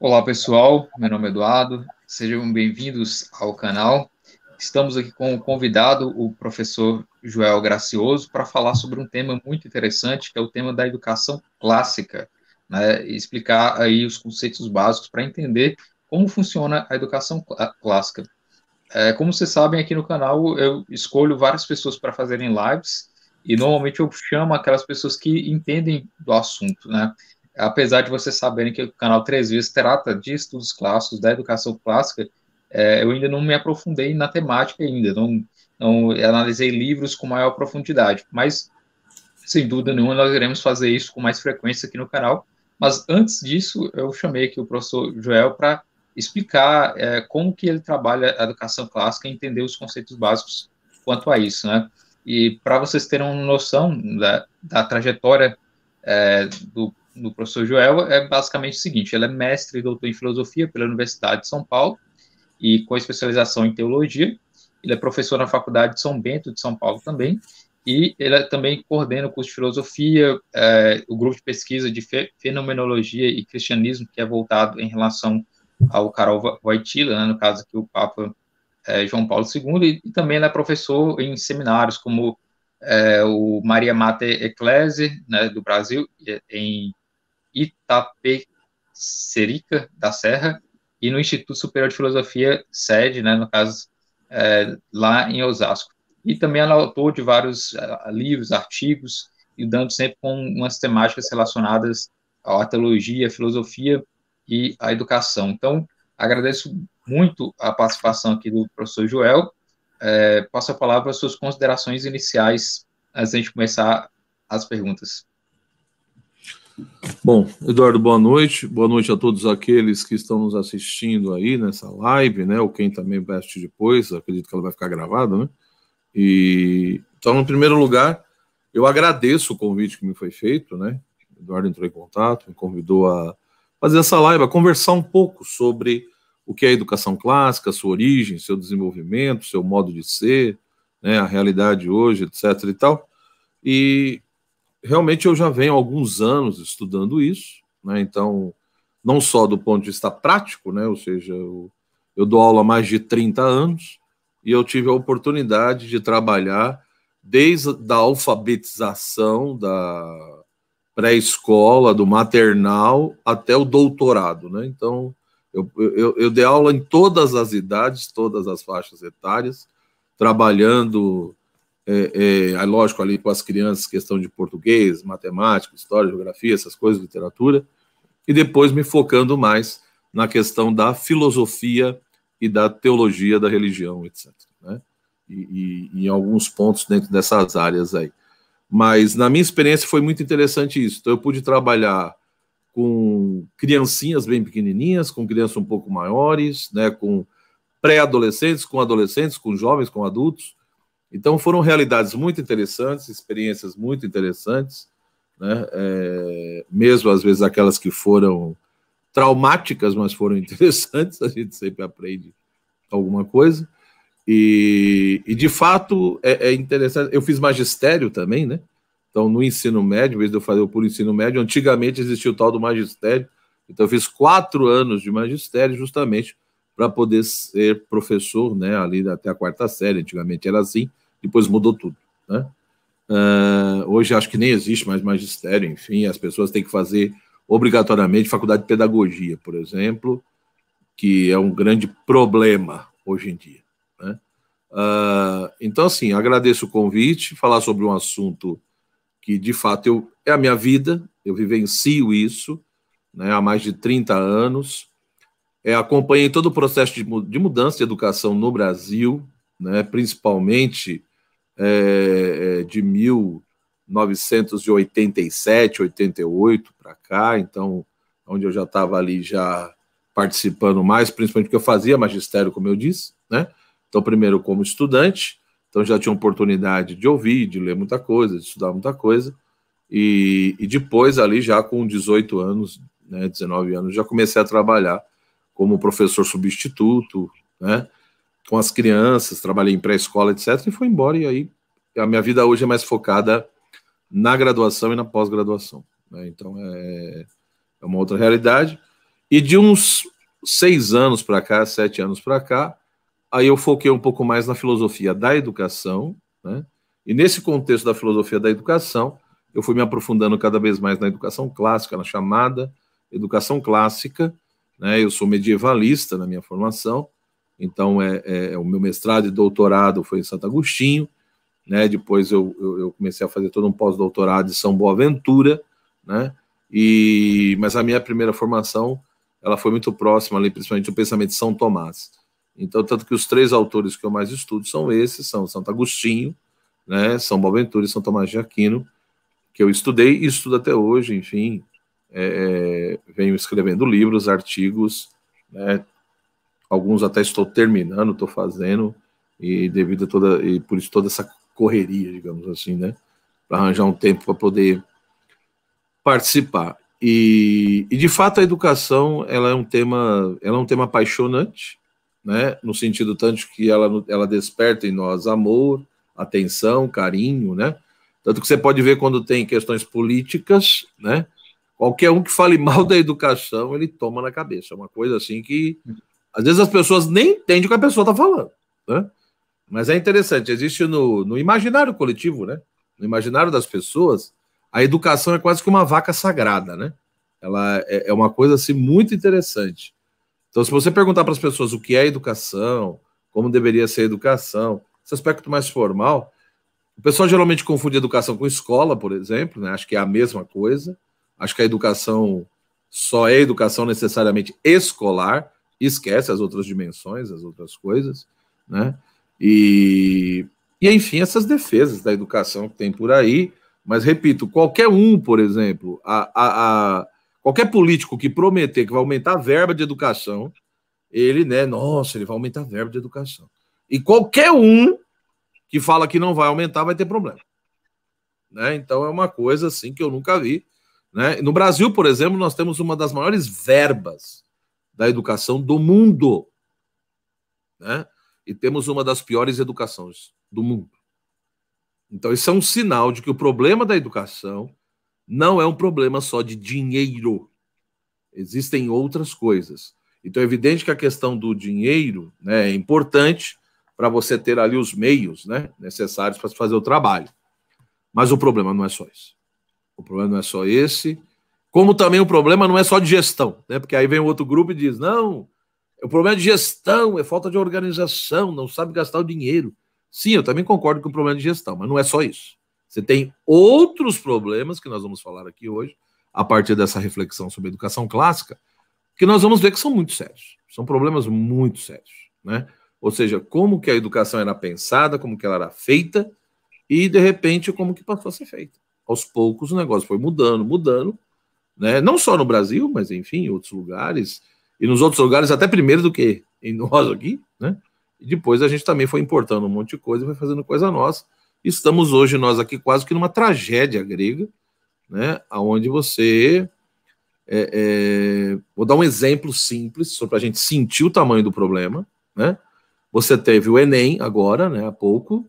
Olá pessoal, meu nome é Eduardo, sejam bem-vindos ao canal. Estamos aqui com o convidado, o professor Joel Gracioso, para falar sobre um tema muito interessante, que é o tema da educação clássica, né? E explicar aí os conceitos básicos para entender como funciona a educação clássica. É, como vocês sabem, aqui no canal eu escolho várias pessoas para fazerem lives, e normalmente eu chamo aquelas pessoas que entendem do assunto, né? apesar de vocês saberem que o canal Três Vias trata de estudos clássicos, da educação clássica, é, eu ainda não me aprofundei na temática ainda, não, não analisei livros com maior profundidade, mas sem dúvida nenhuma nós iremos fazer isso com mais frequência aqui no canal. Mas antes disso, eu chamei aqui o professor Joel para explicar é, como que ele trabalha a educação clássica e entender os conceitos básicos quanto a isso, né? E para vocês terem uma noção da, da trajetória é, do do professor Joel é basicamente o seguinte: ele é mestre e doutor em filosofia pela Universidade de São Paulo e com especialização em teologia. Ele é professor na Faculdade de São Bento de São Paulo também e ele também coordena o curso de filosofia, é, o grupo de pesquisa de fe fenomenologia e cristianismo que é voltado em relação ao carol Wojtyla, né, no caso aqui o Papa é, João Paulo II, e, e também ele é professor em seminários como é, o Maria Mater Ecclesiae, né, do Brasil, em Itapecerica da Serra e no Instituto Superior de Filosofia, sede, né, no caso, é, lá em Osasco. E também ela é autor de vários uh, livros, artigos, e dando sempre com umas temáticas relacionadas à teologia, à filosofia e à educação. Então, agradeço muito a participação aqui do professor Joel. É, passo a palavra para suas considerações iniciais antes de a gente começar as perguntas. Bom, Eduardo, boa noite. Boa noite a todos aqueles que estão nos assistindo aí nessa live, né? Ou quem também vai assistir depois, acredito que ela vai ficar gravada, né? E então, em primeiro lugar, eu agradeço o convite que me foi feito, né? O Eduardo entrou em contato, me convidou a fazer essa live, a conversar um pouco sobre o que é educação clássica, sua origem, seu desenvolvimento, seu modo de ser, né, a realidade hoje, etc e tal. E realmente eu já venho alguns anos estudando isso, né? Então, não só do ponto de vista prático, né? Ou seja, eu, eu dou aula há mais de 30 anos e eu tive a oportunidade de trabalhar desde a alfabetização da pré-escola, do maternal até o doutorado, né? Então, eu, eu, eu dei aula em todas as idades, todas as faixas etárias, trabalhando é, é, lógico, ali com as crianças, questão de português, matemática, história, geografia, essas coisas, literatura, e depois me focando mais na questão da filosofia e da teologia da religião, etc. Né? E, e, em alguns pontos dentro dessas áreas aí. Mas na minha experiência foi muito interessante isso. Então, eu pude trabalhar com criancinhas bem pequenininhas, com crianças um pouco maiores, né, com pré-adolescentes, com adolescentes, com jovens, com adultos, então foram realidades muito interessantes, experiências muito interessantes, né? É, mesmo às vezes aquelas que foram traumáticas, mas foram interessantes, a gente sempre aprende alguma coisa. E, e de fato é, é, interessante. Eu fiz magistério também, né? Então, no ensino médio, em vez de eu fazer o puro ensino médio, antigamente existia o tal do magistério. Então, eu fiz quatro anos de magistério justamente para poder ser professor, né, ali até a quarta série, antigamente era assim, depois mudou tudo, né? Uh, hoje acho que nem existe mais magistério, enfim, as pessoas têm que fazer obrigatoriamente faculdade de pedagogia, por exemplo, que é um grande problema hoje em dia. Né? Uh, então, assim, agradeço o convite, falar sobre um assunto que de fato eu, é a minha vida, eu vivencio isso né, há mais de 30 anos, é, acompanhei todo o processo de, de, mudança de educação no Brasil, né, principalmente é, é de 1987, 88 para cá, então, onde eu já estava ali já participando mais, principalmente porque eu fazia magistério, como eu disse, né? Então, primeiro como estudante, então já tinha oportunidade de ouvir, de ler muita coisa, de estudar muita coisa, e, e depois ali já com 18 anos, né, 19 anos, já comecei a trabalhar como professor substituto, né? com as crianças, trabalhei em pré-escola, etc. E foi embora. E aí a minha vida hoje é mais focada na graduação e na pós-graduação. Né? Então é, é uma outra realidade. E de uns seis anos para cá, sete anos para cá, aí eu foquei um pouco mais na filosofia da educação, né? E nesse contexto da filosofia da educação, eu fui me aprofundando cada vez mais na educação clássica, na chamada educação clássica, né? Eu sou medievalista na minha formação, então é, é, é, o meu mestrado e doutorado foi em Santo Agostinho, né? Depois eu, eu, eu comecei a fazer todo um pós-doutorado em São Boaventura, né? E mas a minha primeira formação ela foi muito próxima ali, principalmente do pensamento de São Tomás. Então, tanto que os três autores que eu mais estudo são esses, são Santo Agostinho, né, São Boaventura e São Tomás de Aquino, que eu estudei e estudo até hoje, enfim, é, é, venho escrevendo livros, artigos, né, alguns até estou terminando, estou fazendo, e devido a toda, e por isso toda essa correria, digamos assim, né, para arranjar um tempo para poder participar. E, e, de fato a educação ela é um tema, ela é um tema apaixonante, né, no sentido tanto que ela, ela desperta em nós amor, atenção, carinho, né, tanto que você pode ver quando tem questões políticas, né, Qualquer um que fale mal da educação, ele toma na cabeça. É uma coisa assim que às vezes as pessoas nem entendem o que a pessoa está falando. Né? Mas é interessante, existe no, no imaginário coletivo, né? No imaginário das pessoas, a educação é quase que uma vaca sagrada, né? Ela é, é uma coisa assim muito interessante. Então, se você perguntar para as pessoas o que é educação, como deveria ser a educação, esse aspecto mais formal, o pessoal geralmente confunde educação com escola, por exemplo, né? Acho que é a mesma coisa. Acho que a educação só é educação necessariamente escolar, esquece as outras dimensões, as outras coisas, né? E, e enfim, essas defesas da educação que tem por aí. Mas repito, qualquer um, por exemplo, a, a, a qualquer político que prometer que vai aumentar a verba de educação, ele, né, nossa, ele vai aumentar a verba de educação. E qualquer um que fala que não vai aumentar vai ter problema. Né? Então é uma coisa assim que eu nunca vi. Né? No Brasil, por exemplo, nós temos uma das maiores verbas da educação do mundo. Né? E temos uma das piores educações do mundo. Então, isso é um sinal de que o problema da educação não é um problema só de dinheiro. Existem outras coisas. Então, é evidente que a questão do dinheiro né, é importante para você ter ali os meios né, necessários para fazer o trabalho. Mas o problema não é só isso. O problema não é só esse, como também o problema não é só de gestão, né? Porque aí vem outro grupo e diz: não, o problema é de gestão, é falta de organização, não sabe gastar o dinheiro. Sim, eu também concordo com o problema de gestão, mas não é só isso. Você tem outros problemas que nós vamos falar aqui hoje, a partir dessa reflexão sobre educação clássica, que nós vamos ver que são muito sérios. São problemas muito sérios, né? Ou seja, como que a educação era pensada, como que ela era feita e de repente como que passou a ser feita aos poucos o negócio foi mudando, mudando, né? não só no Brasil, mas enfim, em outros lugares, e nos outros lugares até primeiro do que em nós aqui, né? E depois a gente também foi importando um monte de coisa, foi fazendo coisa nossa. Estamos hoje nós aqui quase que numa tragédia grega, né? Aonde você é, é... vou dar um exemplo simples só para a gente sentir o tamanho do problema, né? Você teve o Enem agora, né? Há pouco,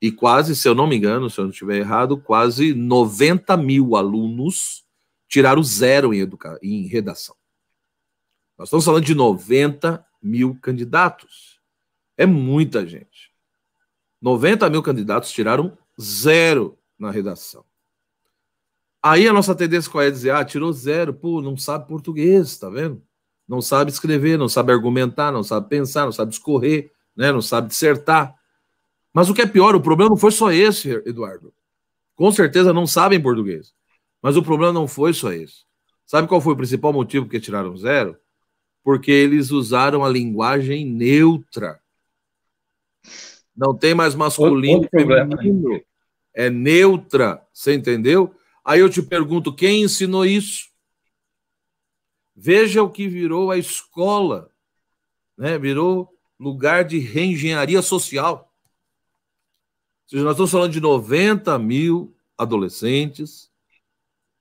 e quase, se eu não me engano, se eu não estiver errado, quase 90 mil alunos tiraram zero em, educa em redação. Nós estamos falando de 90 mil candidatos. É muita gente. 90 mil candidatos tiraram zero na redação. Aí a nossa tendência qual é dizer, ah, tirou zero, pô, não sabe português, tá vendo? Não sabe escrever, não sabe argumentar, não sabe pensar, não sabe discorrer, né? não sabe dissertar. Mas o que é pior, o problema não foi só esse, Eduardo. Com certeza não sabem português. Mas o problema não foi só esse. Sabe qual foi o principal motivo que tiraram zero? Porque eles usaram a linguagem neutra. Não tem mais masculino, e né? feminino. É neutra, você entendeu? Aí eu te pergunto, quem ensinou isso? Veja o que virou a escola, né? Virou lugar de reengenharia social seja, nós estamos falando de 90 mil adolescentes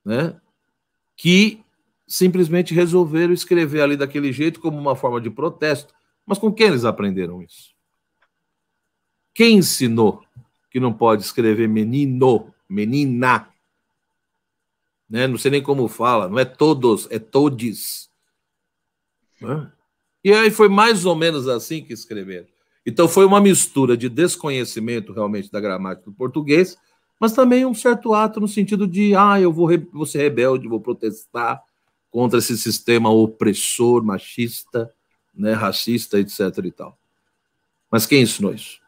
né, que simplesmente resolveram escrever ali daquele jeito como uma forma de protesto. Mas com quem eles aprenderam isso? Quem ensinou que não pode escrever menino, menina? Né? Não sei nem como fala, não é todos, é todes. Né? E aí foi mais ou menos assim que escreveram. Então foi uma mistura de desconhecimento realmente da gramática do português, mas também um certo ato no sentido de, ah, eu vou, re vou ser rebelde, vou protestar contra esse sistema opressor, machista, né, racista, etc e tal. Mas quem ensinou isso?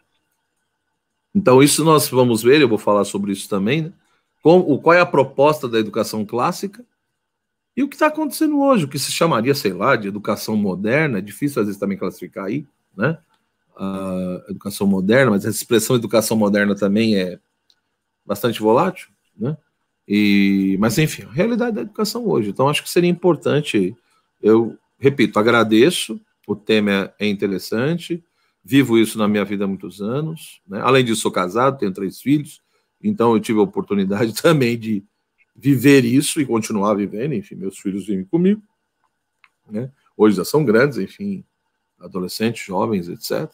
Então isso nós vamos ver, eu vou falar sobre isso também, né? Com, o, qual é a proposta da educação clássica e o que está acontecendo hoje, o que se chamaria, sei lá, de educação moderna, é difícil às vezes também classificar aí, né? a educação moderna, mas essa expressão educação moderna também é bastante volátil, né? E, mas enfim, a realidade da educação hoje. Então acho que seria importante, eu repito, agradeço, o tema é interessante, vivo isso na minha vida há muitos anos, né? Além disso, sou casado, tenho três filhos, então eu tive a oportunidade também de viver isso e continuar vivendo, enfim, meus filhos vivem comigo, né? Hoje já são grandes, enfim, adolescentes, jovens, etc.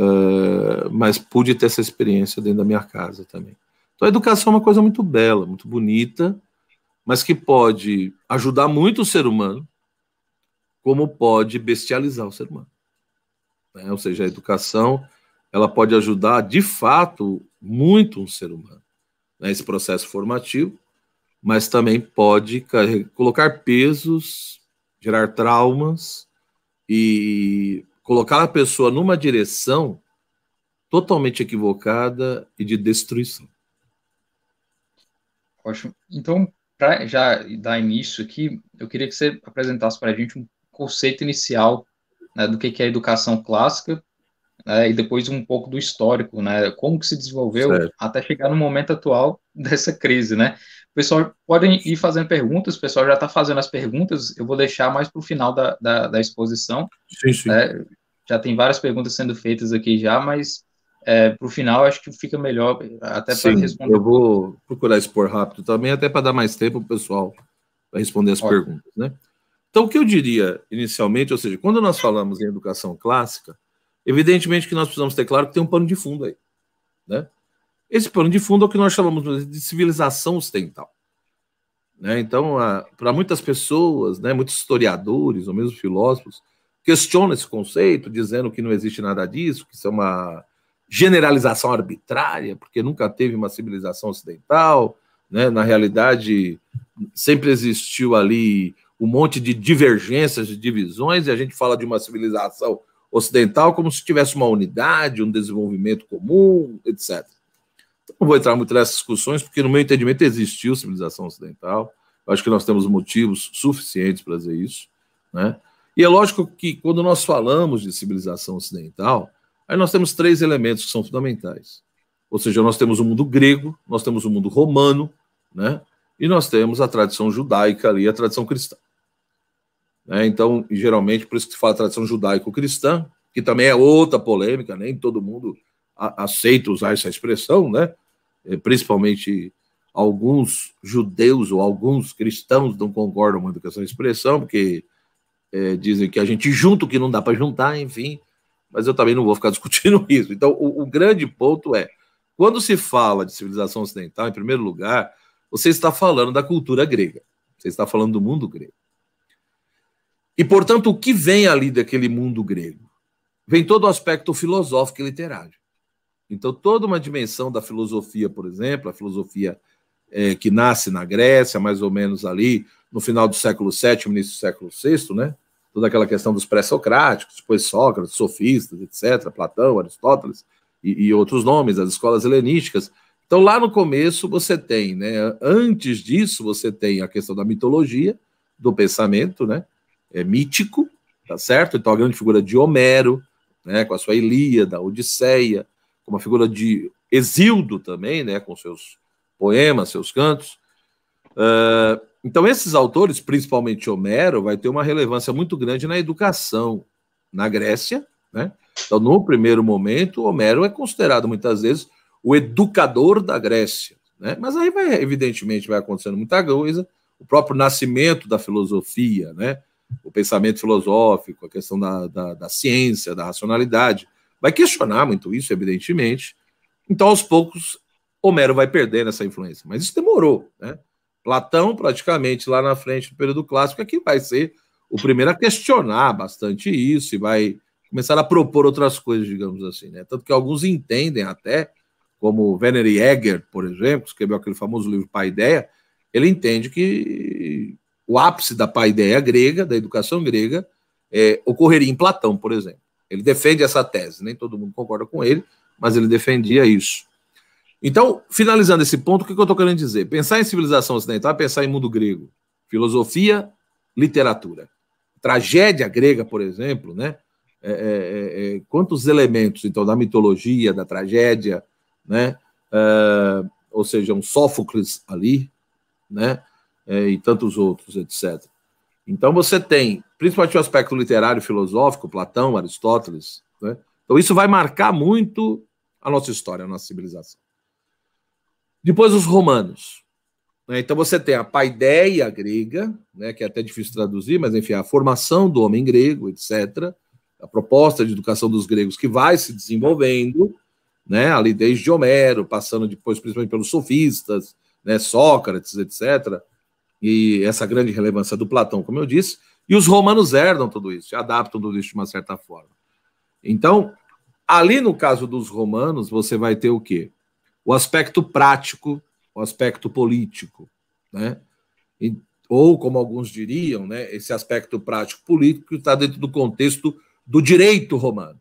Uh, mas pude ter essa experiência dentro da minha casa também. Então, a educação é uma coisa muito bela, muito bonita, mas que pode ajudar muito o ser humano, como pode bestializar o ser humano. Né? Ou seja, a educação ela pode ajudar de fato muito um ser humano nesse né? processo formativo, mas também pode colocar pesos, gerar traumas e colocar a pessoa numa direção totalmente equivocada e de destruição. Ótimo. Então, para já dar início aqui, eu queria que você apresentasse para a gente um conceito inicial né, do que é a educação clássica né, e depois um pouco do histórico, né, como que se desenvolveu certo. até chegar no momento atual dessa crise, né? O pessoal podem ir fazendo perguntas, o pessoal já está fazendo as perguntas, eu vou deixar mais para o final da, da, da exposição. Sim, sim. É, já tem várias perguntas sendo feitas aqui já, mas é, para o final acho que fica melhor até para responder. Eu vou procurar expor rápido também, até para dar mais tempo para o pessoal para responder as Ótimo. perguntas, né? Então, o que eu diria inicialmente, ou seja, quando nós falamos em educação clássica, evidentemente que nós precisamos ter claro que tem um pano de fundo aí, né? Esse pano de fundo é o que nós chamamos de civilização ocidental. Né? Então, para muitas pessoas, né, muitos historiadores ou mesmo filósofos, questiona esse conceito, dizendo que não existe nada disso, que isso é uma generalização arbitrária, porque nunca teve uma civilização ocidental, né? na realidade, sempre existiu ali um monte de divergências, de divisões, e a gente fala de uma civilização ocidental como se tivesse uma unidade, um desenvolvimento comum, etc. Então, não vou entrar muito nessas discussões, porque, no meu entendimento, existiu civilização ocidental. Eu acho que nós temos motivos suficientes para dizer isso. Né? E é lógico que quando nós falamos de civilização ocidental, aí nós temos três elementos que são fundamentais. Ou seja, nós temos o mundo grego, nós temos o mundo romano, né? E nós temos a tradição judaica ali, a tradição cristã. Né? Então, geralmente, por isso que se fala tradição judaico-cristã, que também é outra polêmica, nem todo mundo aceita usar essa expressão, né? É, principalmente alguns judeus ou alguns cristãos não concordam muito com essa expressão, porque é, dizem que a gente junta o que não dá para juntar, enfim, mas eu também não vou ficar discutindo isso. Então, o, o grande ponto é: quando se fala de civilização ocidental, em primeiro lugar, você está falando da cultura grega, você está falando do mundo grego. E, portanto, o que vem ali daquele mundo grego? Vem todo o aspecto filosófico e literário. Então, toda uma dimensão da filosofia, por exemplo, a filosofia é, que nasce na Grécia, mais ou menos ali no final do século VII, início do século VI, né? Toda aquela questão dos pré-socráticos, depois Sócrates, sofistas, etc., Platão, Aristóteles e, e outros nomes, as escolas helenísticas. Então, lá no começo, você tem, né? Antes disso, você tem a questão da mitologia, do pensamento, né? É mítico, tá certo? Então, a grande figura de Homero, né? Com a sua Ilíada, Odisseia, como a figura de Exildo também, né? Com seus poemas, seus cantos. Uh, então, esses autores, principalmente Homero, vai ter uma relevância muito grande na educação na Grécia. Né? Então, no primeiro momento, Homero é considerado muitas vezes o educador da Grécia. Né? Mas aí, vai, evidentemente, vai acontecendo muita coisa. O próprio nascimento da filosofia, né? o pensamento filosófico, a questão da, da, da ciência, da racionalidade, vai questionar muito isso, evidentemente. Então, aos poucos, Homero vai perdendo essa influência. Mas isso demorou, né? Platão, praticamente lá na frente do período clássico, é que vai ser o primeiro a questionar bastante isso e vai começar a propor outras coisas, digamos assim, né? Tanto que alguns entendem até, como Werner Jäger, por exemplo, que escreveu aquele famoso livro Paideia, ele entende que o ápice da paideia grega, da educação grega, é, ocorreria em Platão, por exemplo. Ele defende essa tese, nem todo mundo concorda com ele, mas ele defendia isso. Então, finalizando esse ponto, o que eu estou querendo dizer? Pensar em civilização ocidental é pensar em mundo grego, filosofia, literatura. Tragédia grega, por exemplo, né? É, é, é, é quantos elementos então da mitologia, da tragédia, né? É, ou seja, um Sófocles ali, né? É, e tantos outros, etc. Então você tem, principalmente o aspecto literário e filosófico, Platão, Aristóteles, né? Então isso vai marcar muito a nossa história, a nossa civilização. Depois os romanos. Né? Então você tem a paideia grega, né, que é até difícil traduzir, mas enfim, a formação do homem grego, etc. A proposta de educação dos gregos que vai se desenvolvendo, né, ali desde Homero, passando depois principalmente pelos sofistas, né, Sócrates, etc. E essa grande relevância do Platão, como eu disse, e os romanos herdam tudo isso, adaptam tudo isso de uma certa forma. Então, ali no caso dos romanos, você vai ter o quê? o aspecto prático, o aspecto político, né? E, ou como alguns diriam, né, esse aspecto prático político está dentro do contexto do direito romano,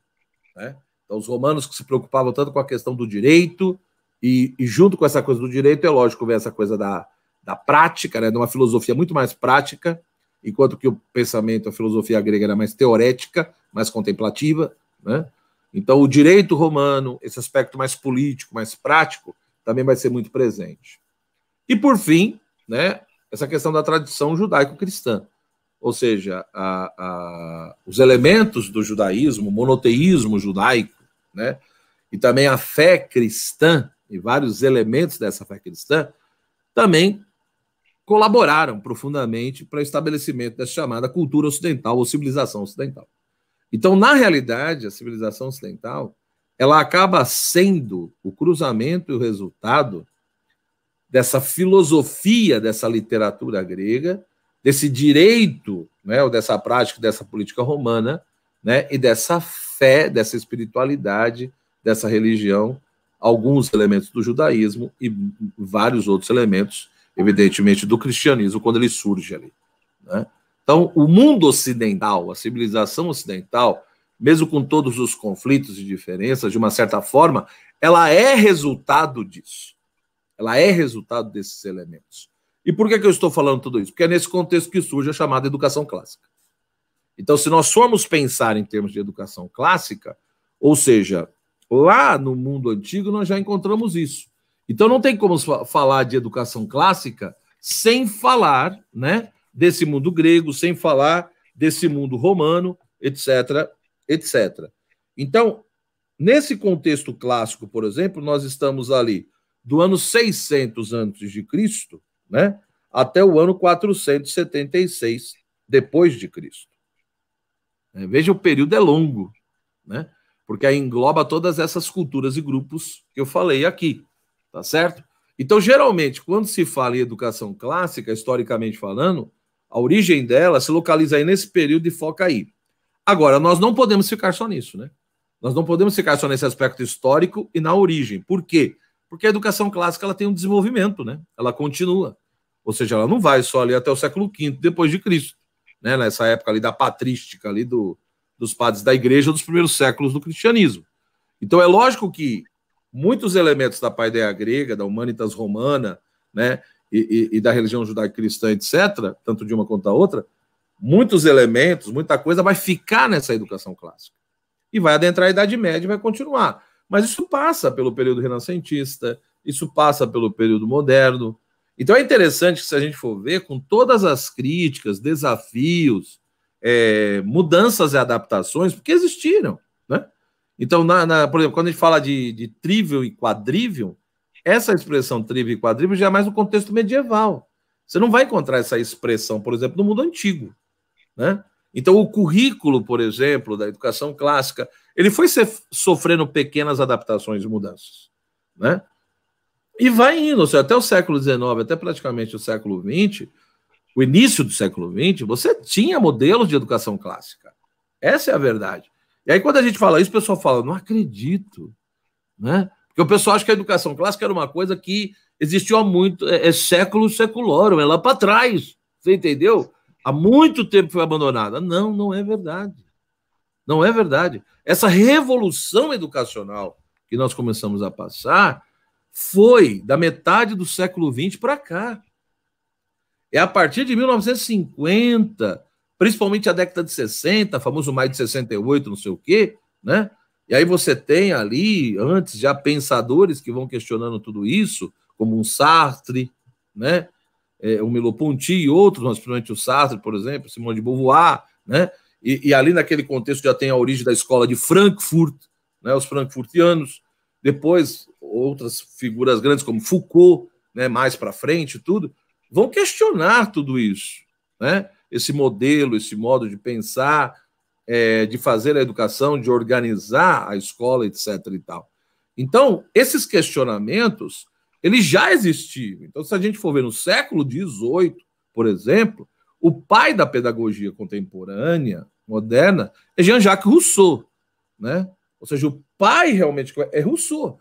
né? Então, os romanos que se preocupavam tanto com a questão do direito, e, e, junto com essa coisa do direito, é lógico ver essa coisa da, da prática, né, de uma filosofia muito mais prática, enquanto que o pensamento, a filosofia grega era mais teorética, mais contemplativa. Né? Então, o direito romano, esse aspecto mais político, mais prático, também vai ser muito presente. E, por fim, né, essa questão da tradição judaico-cristã, ou seja, a, a, os elementos do judaísmo, monoteísmo judaico, né, e também a fé cristã, e vários elementos dessa fé cristã, também colaboraram profundamente para o estabelecimento dessa chamada cultura ocidental ou civilização ocidental. Então, na realidade, a civilização ocidental ela acaba sendo o cruzamento e o resultado dessa filosofia dessa literatura grega, desse direito, né, ou dessa prática, dessa política romana, né, e dessa fé, dessa espiritualidade, dessa religião, alguns elementos do judaísmo e vários outros elementos, evidentemente, do cristianismo quando ele surge ali. Né? Então, o mundo ocidental, a civilização ocidental, mesmo com todos os conflitos e diferenças, de uma certa forma, ela é resultado disso. Ela é resultado desses elementos. E por que, que eu estou falando tudo isso? Porque é nesse contexto que surge a chamada educação clássica. Então, se nós formos pensar em termos de educação clássica, ou seja, lá no mundo antigo nós já encontramos isso. Então, não tem como falar de educação clássica sem falar, né? desse mundo grego, sem falar desse mundo romano, etc, etc. Então, nesse contexto clássico, por exemplo, nós estamos ali do ano 600 antes de Cristo, né, até o ano 476 depois de Cristo. É, veja, o período é longo, né? Porque aí engloba todas essas culturas e grupos que eu falei aqui, tá certo? Então, geralmente, quando se fala em educação clássica, historicamente falando, a origem dela se localiza aí nesse período de foca aí. Agora, nós não podemos ficar só nisso, né? Nós não podemos ficar só nesse aspecto histórico e na origem. Por quê? Porque a educação clássica ela tem um desenvolvimento, né? Ela continua. Ou seja, ela não vai só ali até o século V, depois de Cristo, né? Nessa época ali da patrística ali do, dos padres da igreja dos primeiros séculos do cristianismo. Então é lógico que muitos elementos da paideia grega, da humanitas romana, né, e, e, e da religião judaico-cristã, etc., tanto de uma quanto da outra, muitos elementos, muita coisa vai ficar nessa educação clássica. E vai adentrar a Idade Média e vai continuar. Mas isso passa pelo período renascentista, isso passa pelo período moderno. Então é interessante que, se a gente for ver, com todas as críticas, desafios, é, mudanças e adaptações, porque existiram. Né? Então, na, na, por exemplo, quando a gente fala de, de trivium e quadrivium, essa expressão tribo e já é mais no contexto medieval. Você não vai encontrar essa expressão, por exemplo, no mundo antigo. Né? Então, o currículo, por exemplo, da educação clássica, ele foi sofrendo pequenas adaptações e mudanças. Né? E vai indo, seja, até o século XIX, até praticamente o século XX, o início do século XX, você tinha modelos de educação clássica. Essa é a verdade. E aí, quando a gente fala isso, o pessoal fala, não acredito. Né? Porque o pessoal acha que a educação clássica era uma coisa que existiu há muito, é, é século secularum, é lá para trás. Você entendeu? Há muito tempo foi abandonada. Não, não é verdade. Não é verdade. Essa revolução educacional que nós começamos a passar foi da metade do século XX para cá. É a partir de 1950, principalmente a década de 60, famoso mais de 68, não sei o quê, né? E aí você tem ali, antes, já pensadores que vão questionando tudo isso, como um Sartre, né? É, o Milo Ponti e outros, mas principalmente o Sartre, por exemplo, Simone de Beauvoir, né? E, e, ali naquele contexto já tem a origem da escola de Frankfurt, né? Os frankfurtianos. Depois outras figuras grandes como Foucault, né? Mais para frente, tudo vão questionar tudo isso, né? Esse modelo, esse modo de pensar, é, de fazer a educação, de organizar a escola, etc. E tal. Então, esses questionamentos, eles já existiam. Então, se a gente for ver no século XVIII, por exemplo, o pai da pedagogia contemporânea, moderna, é Jean-Jacques Rousseau, né? Ou seja, o pai realmente é Rousseau.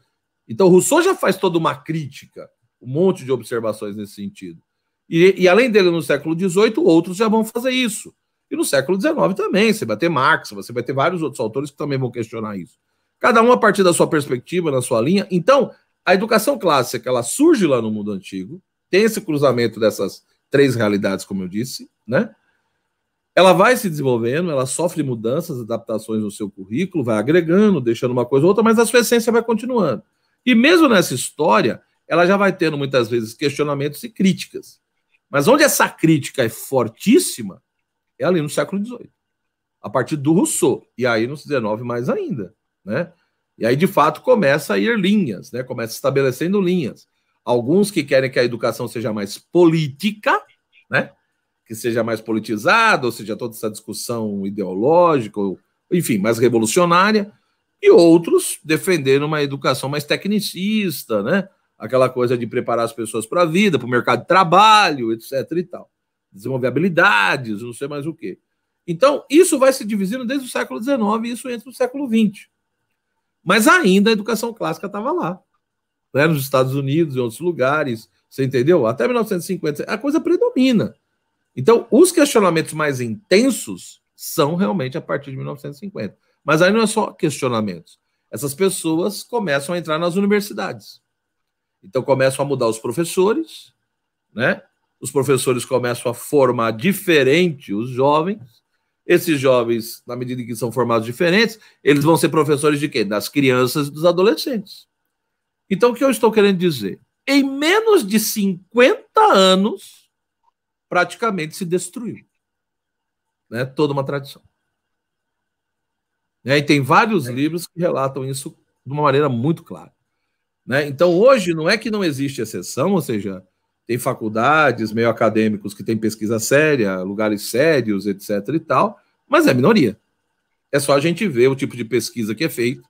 Então, Rousseau já faz toda uma crítica, um monte de observações nesse sentido. E, e além dele, no século XVIII, outros já vão fazer isso. E no século XIX também, você vai ter Marx, você vai ter vários outros autores que também vão questionar isso. Cada um a partir da sua perspectiva, na sua linha. Então, a educação clássica, ela surge lá no mundo antigo, tem esse cruzamento dessas três realidades, como eu disse, né? Ela vai se desenvolvendo, ela sofre mudanças, adaptações no seu currículo, vai agregando, deixando uma coisa ou outra, mas a sua essência vai continuando. E mesmo nessa história, ela já vai tendo muitas vezes questionamentos e críticas. Mas onde essa crítica é fortíssima é ali no século XVIII, a partir do Rousseau, e aí no XIX mais ainda, né? E aí, de fato, começa a ir linhas, né? Começa estabelecendo linhas. Alguns que querem que a educação seja mais política, né? Que seja mais politizada, ou seja, toda essa discussão ideológica, ou, enfim, mais revolucionária. E outros defendendo uma educação mais tecnicista, né? Aquela coisa de preparar as pessoas para a vida, para o mercado de trabalho, etc. e tal desenvolver habilidades, não sei mais o quê. Então, isso vai se dividindo desde o século XIX e isso entra no século XX. Mas ainda a educação clássica estava lá. Né? Nos Estados Unidos e outros lugares, você entendeu? Até 1950, a coisa predomina. Então, os questionamentos mais intensos são realmente a partir de 1950. Mas aí não é só questionamentos. Essas pessoas começam a entrar nas universidades. Então, começam a mudar os professores, né? os professores começam a formar diferente os jovens. Esses jovens, na medida em que são formados diferentes, eles vão ser professores de quem Das crianças e dos adolescentes. Então, o que eu estou querendo dizer? Em menos de 50 anos, praticamente se destruiu né, toda uma tradição. Né, e tem vários é. livros que relatam isso de uma maneira muito clara. Né? Então, hoje, não é que não existe exceção, ou seja, tem faculdades meio acadêmicos que têm pesquisa séria, lugares sérios, etc. e tal, mas é minoria. É só a gente ver o tipo de pesquisa que é feito,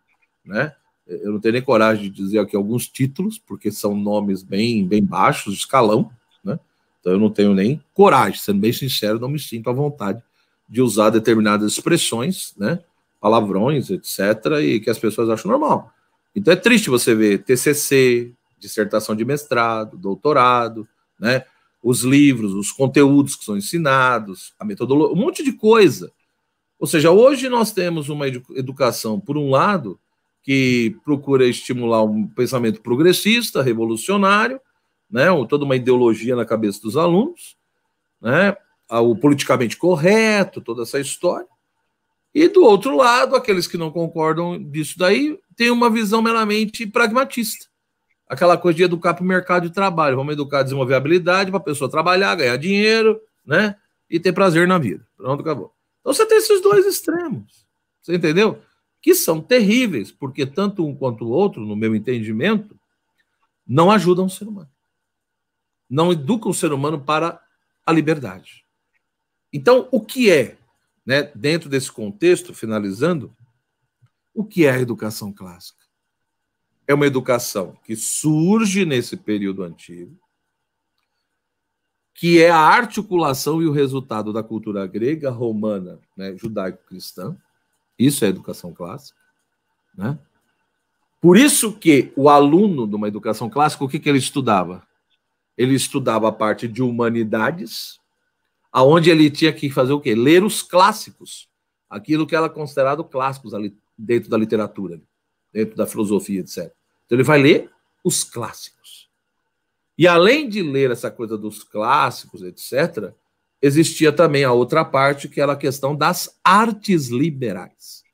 né? Eu não tenho nem coragem de dizer aqui alguns títulos, porque são nomes bem, bem baixos, de escalão, né? Então eu não tenho nem coragem, sendo bem sincero, não me sinto à vontade de usar determinadas expressões, né? Palavrões, etc., e que as pessoas acham normal. Então é triste você ver TCC, dissertação de mestrado, doutorado, né? os livros, os conteúdos que são ensinados, a metodologia, um monte de coisa. Ou seja, hoje nós temos uma educação, por um lado, que procura estimular um pensamento progressista, revolucionário, né? toda uma ideologia na cabeça dos alunos, né? Ah, o politicamente correto, toda essa história. E do outro lado, aqueles que não concordam disso daí têm uma visão meramente pragmatista aquela coisa de educar para o mercado de trabalho. Vamos educar, desenvolver habilidade para a pessoa trabalhar, ganhar dinheiro, né? E ter prazer na vida. Pronto, acabou. Então você tem esses dois extremos. Você entendeu? Que são terríveis, porque tanto um quanto o outro, no meu entendimento, não ajudam o ser humano. Não educam o ser humano para a liberdade. Então, o que é, né, dentro desse contexto, finalizando, o que é a educação clássica? é uma educação que surge nesse período antigo, que é a articulação e o resultado da cultura grega, romana, né, judaico-cristã. Isso é educação clássica. Né? Por isso que o aluno de uma educação clássica, o que, que ele estudava? Ele estudava a parte de humanidades, aonde ele tinha que fazer o quê? Ler os clássicos, aquilo que era considerado clássicos ali dentro da literatura dentro da filosofia, etc. Então ele vai ler os clássicos. E além de ler essa coisa dos clássicos, etc., existia também a outra parte, que era a questão das artes liberais.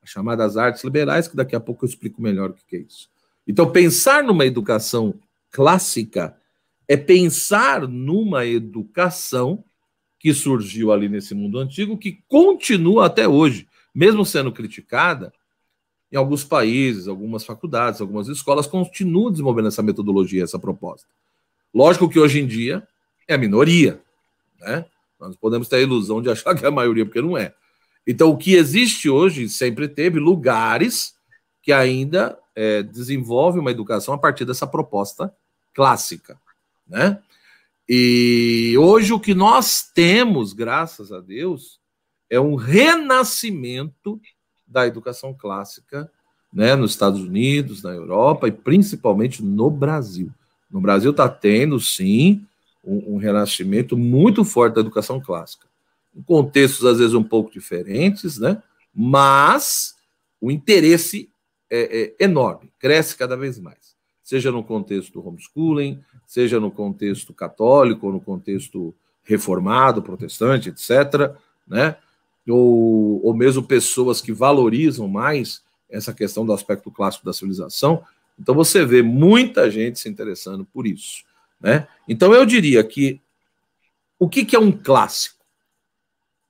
As chamadas artes liberais, que daqui a pouco eu explico melhor o que é isso. Então, pensar numa educação clássica é pensar numa educação que surgiu ali nesse mundo antigo, que continua até hoje, mesmo sendo criticada, em alguns países, algumas faculdades, algumas escolas continuam desenvolvendo essa metodologia, essa proposta. Lógico que hoje em dia é a minoria, né? Nós podemos ter a ilusão de achar que é a maioria, porque não é. Então, o que existe hoje, sempre teve lugares que ainda é, desenvolvem uma educação a partir dessa proposta clássica, né? E hoje o que nós temos, graças a Deus, é um renascimento da educação clássica né, nos Estados Unidos, na Europa e principalmente no Brasil. No Brasil está tendo, sim, um, um renascimento muito forte da educação clássica. Em contextos, às vezes, um pouco diferentes, né, mas o interesse é, é enorme, cresce cada vez mais. Seja no contexto do homeschooling, seja no contexto católico, no contexto reformado, protestante, etc. Né? ou, ou mesmo pessoas que valorizam mais essa questão do aspecto clássico da civilização. Então você vê muita gente se interessando por isso. Né? Então eu diria que o que, que é um clássico?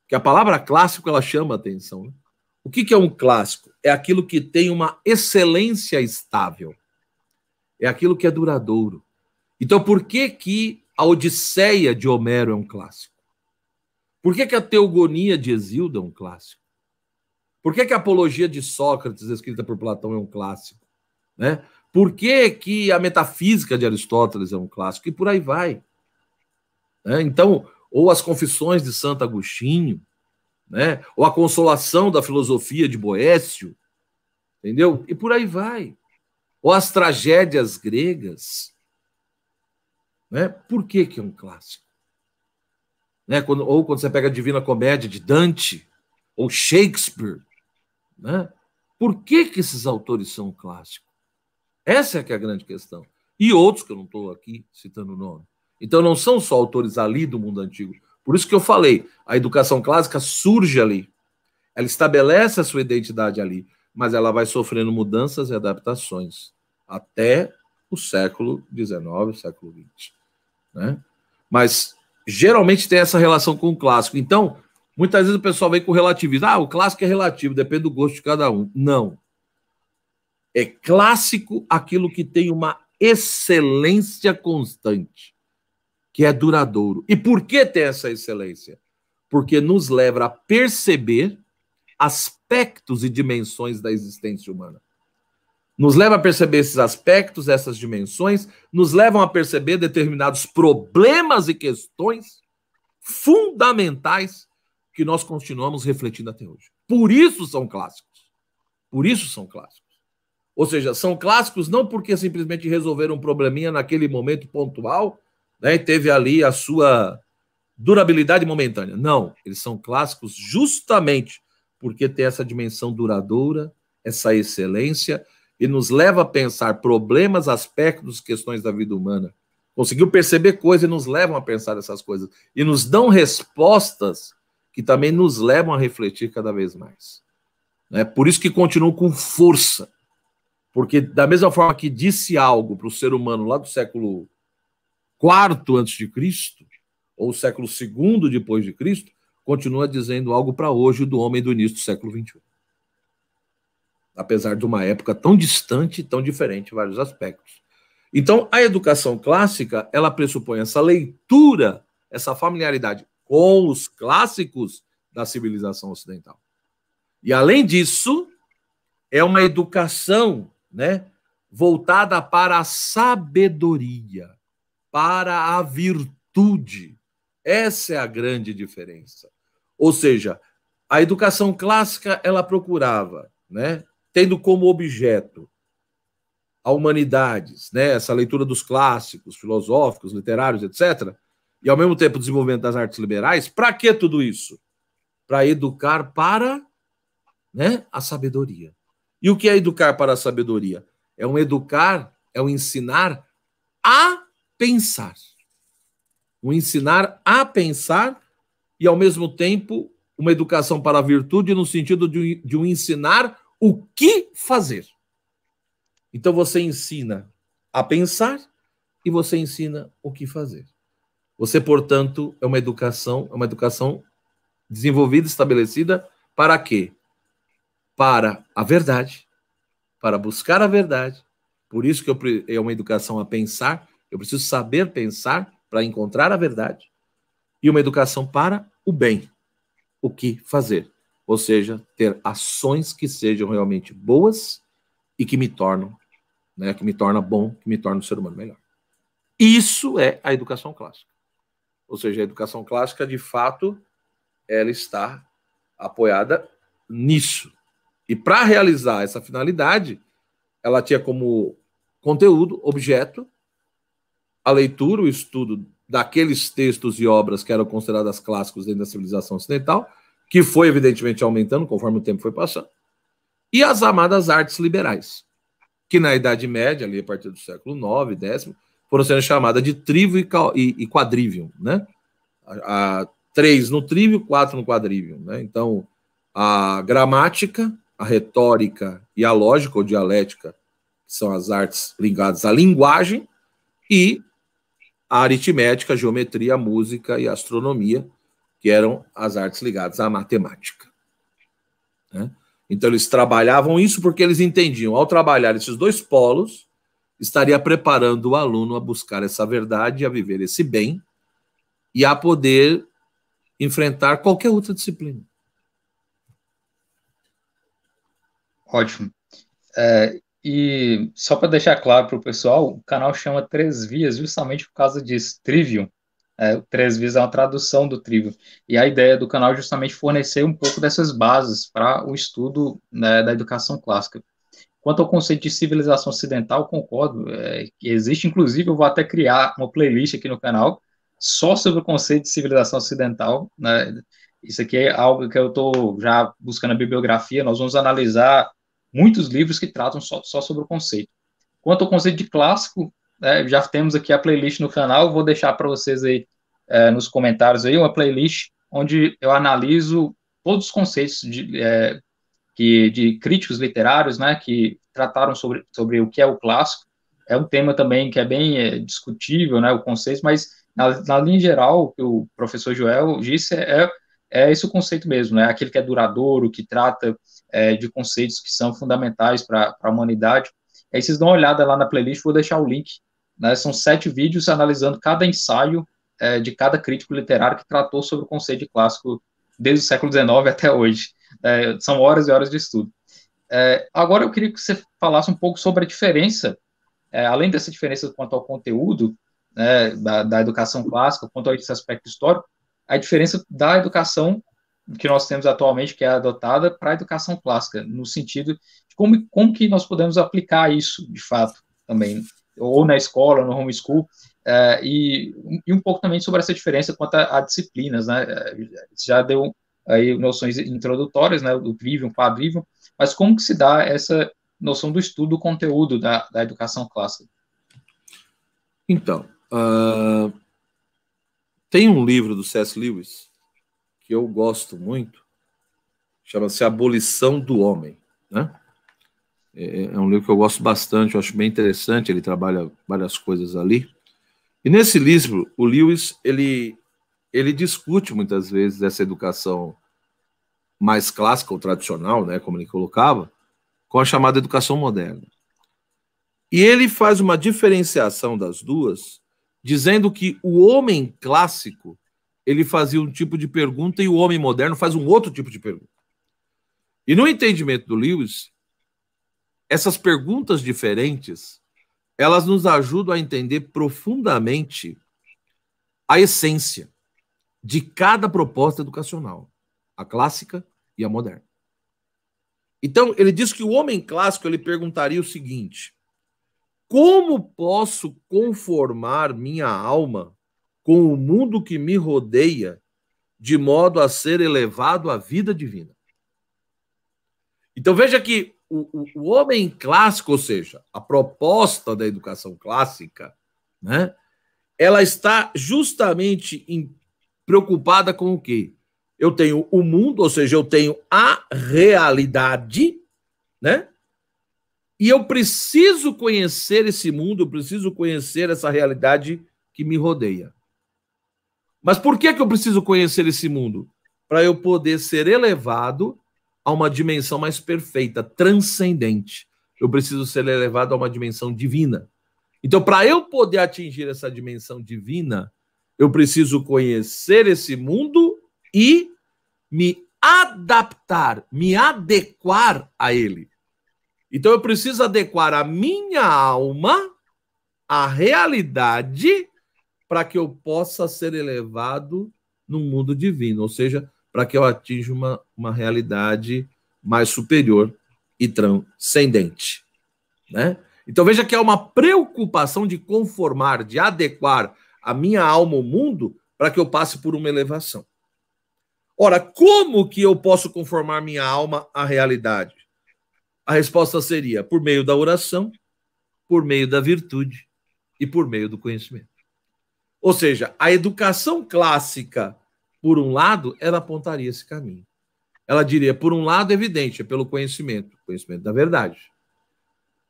Que a palavra clássico ela chama atenção. Né? O que, que é um clássico? É aquilo que tem uma excelência estável. É aquilo que é duradouro. Então por que que a Odisseia de Homero é um clássico? Por que, que a teogonia de Exildo é um clássico? Por que, que a apologia de Sócrates, escrita por Platão, é um clássico? Né? Por que, que a metafísica de Aristóteles é um clássico? E por aí vai. Né? Então, ou as confissões de Santo Agostinho, né? ou a consolação da filosofia de Boécio, entendeu? E por aí vai. Ou as tragédias gregas. Né? Por que, que é um clássico? né? Quando, ou quando você pega a Divina Comédia de Dante ou Shakespeare, né? Por que, que esses autores são clássicos? Essa é que é a grande questão. E outros que eu não estou aqui citando o nome. Então não são só autores ali do mundo antigo. Por isso que eu falei, a educação clássica surge ali. Ela estabelece a sua identidade ali, mas ela vai sofrendo mudanças e adaptações até o século XIX, século XX. Né? Mas geralmente tem essa relação com o clássico. Então, muitas vezes o pessoal vem com relativismo. Ah, o clássico é relativo, depende do gosto de cada um. Não. É clássico aquilo que tem uma excelência constante, que é duradouro. E por que tem essa excelência? Porque nos leva a perceber aspectos e dimensões da existência humana nos levam a perceber esses aspectos, essas dimensões, nos levam a perceber determinados problemas e questões fundamentais que nós continuamos refletindo até hoje. Por isso são clássicos. Por isso são clássicos. Ou seja, são clássicos não porque simplesmente resolveram um probleminha naquele momento pontual, né, e teve ali a sua durabilidade momentânea. Não, eles são clássicos justamente porque tem essa dimensão duradoura, essa excelência e nos leva a pensar problemas, aspectos, questões da vida humana. Conseguiu perceber coisas e nos levam a pensar essas coisas. E nos dão respostas que também nos levam a refletir cada vez mais. É por isso que continuo com força. Porque, da mesma forma que disse algo para o ser humano lá do século IV Cristo ou século II depois de Cristo, continua dizendo algo para hoje do homem do início do século XXI apesar de uma época tão distante, tão diferente em vários aspectos. Então, a educação clássica, ela pressupõe essa leitura, essa familiaridade com os clássicos da civilização ocidental. E além disso, é uma educação, né, voltada para a sabedoria, para a virtude. Essa é a grande diferença. Ou seja, a educação clássica ela procurava, né, tendo como objeto a humanidades, né, essa leitura dos clássicos, filosóficos, literários, etc., e ao mesmo tempo o desenvolvimento das artes liberais, para que tudo isso? Para educar para né, a sabedoria. E o que é educar para a sabedoria? É um educar, é um ensinar a pensar. Um ensinar a pensar e, ao mesmo tempo, uma educação para a virtude no sentido de, um ensinar o que fazer. Então você ensina a pensar e você ensina o que fazer. Você, portanto, é uma educação, é uma educação desenvolvida, estabelecida para quê? Para a verdade, para buscar a verdade. Por isso que eu, é uma educação a pensar, eu preciso saber pensar para encontrar a verdade. E uma educação para o bem, o que fazer. Ou seja, ter ações que sejam realmente boas e que me tornam, né, que me torna bom, que me torna um ser humano melhor. Isso é a educação clássica. Ou seja, a educação clássica, de fato, ela está apoiada nisso. E para realizar essa finalidade, ela tinha como conteúdo, objeto, a leitura, o estudo daqueles textos e obras que eram consideradas clássicos dentro da civilização ocidental, que foi evidentemente aumentando conforme o tempo foi passando, e as amadas artes liberais, que na Idade Média, ali a partir do século IX, X, foram sendo chamadas de trívio e quadrivium, né? A, a, três no trívio, quatro no quadrivium, né? Então, a gramática, a retórica e a lógica ou dialética, que são as artes ligadas à linguagem, e a aritmética, a geometria, a música e a astronomia, que eram as artes ligadas à matemática. Né? Então, eles trabalhavam isso porque eles entendiam, ao trabalhar esses dois polos, estaria preparando o aluno a buscar essa verdade, a viver esse bem e a poder enfrentar qualquer outra disciplina. Ótimo. É, e só para deixar claro para o pessoal, o canal chama Três Vias justamente por causa disso. Trivium é, o Tresvis é uma tradução do Trivium. E a ideia do canal é justamente fornecer um pouco dessas bases para o estudo né, da educação clássica. Quanto ao conceito de civilização ocidental, concordo. É, existe, inclusive, eu vou até criar uma playlist aqui no canal só sobre o conceito de civilização ocidental. Né? Isso aqui é algo que eu estou já buscando a bibliografia. Nós vamos analisar muitos livros que tratam só, só sobre o conceito. Quanto ao conceito de clássico, né? Já temos aqui a playlist no canal, vou deixar para vocês aí é, nos comentários aí uma playlist onde eu analiso todos os conceitos de, é, que, de críticos literários, né, que trataram sobre, sobre o que é o clássico. É um tema também que é bem é, discutível, né, o conceito, mas na, na linha geral, o que o professor Joel disse é, é, é esse o conceito mesmo, né, aquele que é duradouro, que trata é, de conceitos que são fundamentais para a humanidade. Aí vocês dão uma olhada lá na playlist, vou deixar o link né? São sete vídeos analisando cada ensaio é, de cada crítico literário que tratou sobre o conceito de clássico desde o século XIX até hoje. É, são horas e horas de estudo. É, agora eu queria que você falasse um pouco sobre a diferença, é, além dessa diferença quanto ao conteúdo né, da, da, educação clássica, quanto a esse aspecto histórico, a diferença da educação que nós temos atualmente, que é adotada, para a educação clássica, no sentido de como, como que nós podemos aplicar isso, de fato, também. Né? ou na escola, no homeschool, school eh, e, e, um pouco também sobre essa diferença quanto a, a disciplinas, né? Eh, já deu aí noções introdutórias, né? Do o quadrivium, mas como que se dá essa noção do estudo do conteúdo da, da educação clássica? Então, uh, tem um livro do C.S. Lewis que eu gosto muito, chama-se Abolição do Homem, né? É, é, é, um livro que eu gosto bastante, eu acho bem interessante, ele trabalha várias coisas ali. E nesse livro, o Lewis, ele, ele discute muitas vezes essa educação mais clássica ou tradicional, né, como ele colocava, com a chamada educação moderna. E ele faz uma diferenciação das duas, dizendo que o homem clássico ele fazia um tipo de pergunta e o homem moderno faz um outro tipo de pergunta. E no entendimento do Lewis, essas perguntas diferentes, elas nos ajudam a entender profundamente a essência de cada proposta educacional, a clássica e a moderna. Então, ele diz que o homem clássico ele perguntaria o seguinte: Como posso conformar minha alma com o mundo que me rodeia de modo a ser elevado à vida divina? Então veja que o, o, o homem clássico, ou seja, a proposta da educação clássica, né, ela está justamente em, preocupada com o quê? Eu tenho o mundo, ou seja, eu tenho a realidade, né? E eu preciso conhecer esse mundo, eu preciso conhecer essa realidade que me rodeia. Mas por que, que eu preciso conhecer esse mundo? Para eu poder ser elevado a uma dimensão mais perfeita, transcendente. Eu preciso ser elevado a uma dimensão divina. Então, para eu poder atingir essa dimensão divina, eu preciso conhecer esse mundo e me adaptar, me adequar a ele. Então, eu preciso adequar a minha alma à realidade para que eu possa ser elevado no mundo divino. Ou seja, para que eu atinja uma, uma realidade mais superior e transcendente. Né? Então veja que há uma preocupação de conformar, de adequar a minha alma ao mundo para que eu passe por uma elevação. Ora, como que eu posso conformar minha alma à realidade? A resposta seria por meio da oração, por meio da virtude e por meio do conhecimento. Ou seja, a educação clássica por um lado, ela apontaria esse caminho. Ela diria, por um lado, é evidente, é pelo conhecimento, conhecimento da verdade.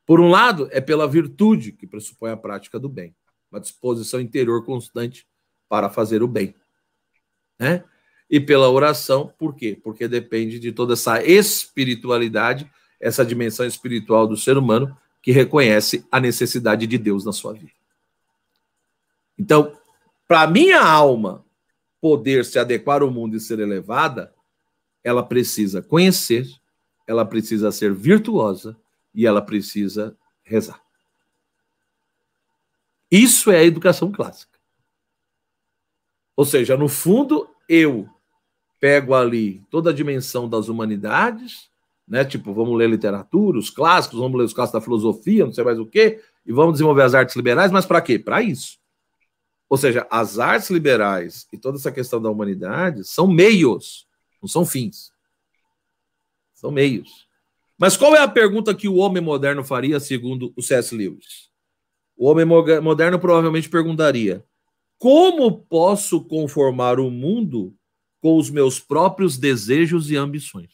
Por um lado, é pela virtude que pressupõe a prática do bem, uma disposição interior constante para fazer o bem. Né? E pela oração, por quê? Porque depende de toda essa espiritualidade, essa dimensão espiritual do ser humano que reconhece a necessidade de Deus na sua vida. Então, para minha alma poder se adequar ao mundo e ser elevada, ela precisa conhecer, ela precisa ser virtuosa e ela precisa rezar. Isso é a educação clássica. Ou seja, no fundo, eu pego ali toda a dimensão das humanidades, né? Tipo, vamos ler literatura, os clássicos, vamos ler os clássicos da filosofia, não sei mais o quê, e vamos desenvolver as artes liberais, mas para quê? Para isso. Ou seja, as artes liberais e toda essa questão da humanidade são meios, não são fins. São meios. Mas qual é a pergunta que o homem moderno faria, segundo o C.S. Lewis? O homem moderno provavelmente perguntaria: como posso conformar o mundo com os meus próprios desejos e ambições?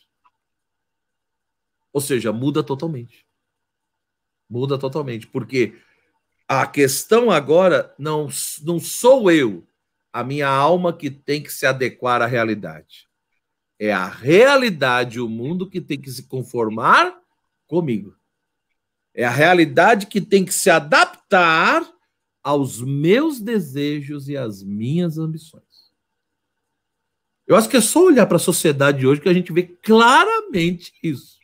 Ou seja, muda totalmente. Muda totalmente, porque a questão agora não, não sou eu, a minha alma que tem que se adequar à realidade. É a realidade, o mundo que tem que se conformar comigo. É a realidade que tem que se adaptar aos meus desejos e às minhas ambições. Eu acho que é só olhar para a sociedade hoje que a gente vê claramente isso.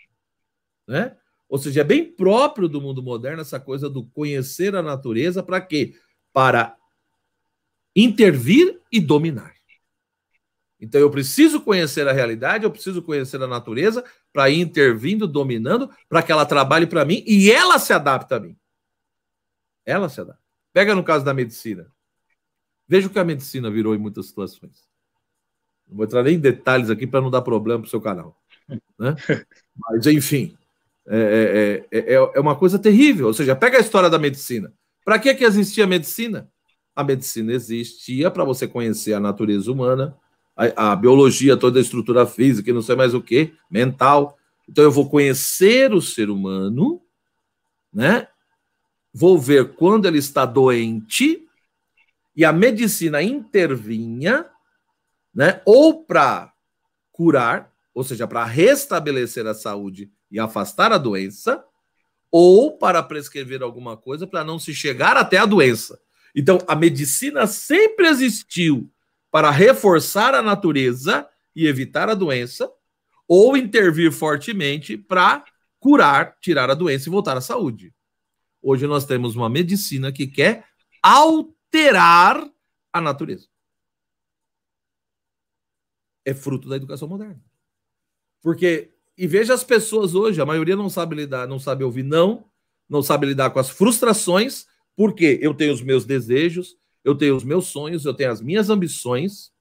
Né? Ou seja, é bem próprio do mundo moderno essa coisa do conhecer a natureza para quê? Para intervir e dominar. Então eu preciso conhecer a realidade, eu preciso conhecer a natureza para ir intervindo, dominando, para que ela trabalhe para mim e ela se adapte a mim. Ela se adapta. Pega no caso da medicina. Veja o que a medicina virou em muitas situações. Não vou entrar nem em detalhes aqui para não dar problema para o seu canal. Né? Mas, enfim, é, é, é, é, é uma coisa terrível. Ou seja, pega a história da medicina. Para que, que existia a medicina? A medicina existia para você conhecer a natureza humana, a, a, biologia, toda a estrutura física, não sei mais o que, mental. Então eu vou conhecer o ser humano, né? Vou ver quando ele está doente e a medicina intervinha, né? Ou para curar, ou seja, para restabelecer a saúde e afastar a doença, ou para prescrever alguma coisa para não se chegar até a doença. Então, a medicina sempre existiu para reforçar a natureza e evitar a doença, ou intervir fortemente para curar, tirar a doença e voltar à saúde. Hoje nós temos uma medicina que quer alterar a natureza. É fruto da educação moderna. Porque e veja as pessoas hoje, a maioria não sabe lidar, não sabe ouvir não, não sabe lidar com as frustrações, porque eu tenho os meus desejos, eu tenho os meus sonhos, eu tenho as minhas ambições,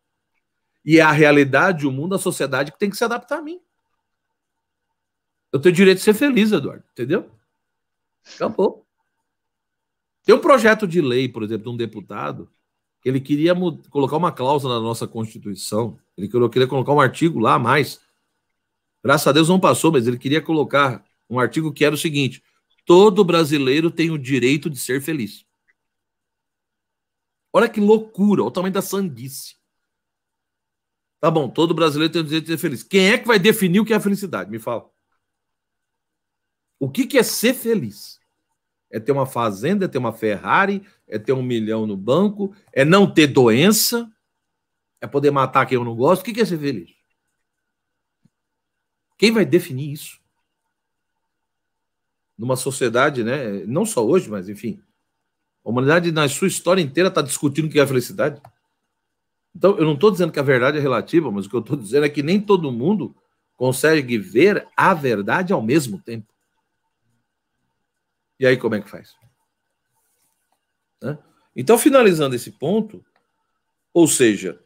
e é a realidade, o mundo, a sociedade que tem que se adaptar a mim. Eu tenho direito de ser feliz, Eduardo, entendeu? Acabou. Tem um projeto de lei, por exemplo, de um deputado, que ele queria colocar uma cláusula na nossa Constituição, ele queria colocar um artigo lá a mais, Graças a Deus não passou, mas ele queria colocar um artigo que era o seguinte: todo brasileiro tem o direito de ser feliz. Olha que loucura, olha o tamanho da sandice. Tá bom, todo brasileiro tem o direito de ser feliz. Quem é que vai definir o que é a felicidade? Me fala. O que, que é ser feliz? É ter uma fazenda, é ter uma Ferrari, é ter um milhão no banco, é não ter doença, é poder matar quem eu não gosto. O que, que é ser feliz? Quem vai definir isso? Numa sociedade, né? Não só hoje, mas enfim. A humanidade, na sua história inteira, está discutindo o que é felicidade. Então, eu não estou dizendo que a verdade é relativa, mas o que eu estou dizendo é que nem todo mundo consegue ver a verdade ao mesmo tempo. E aí, como é que faz? Né? Então, finalizando esse ponto, ou seja,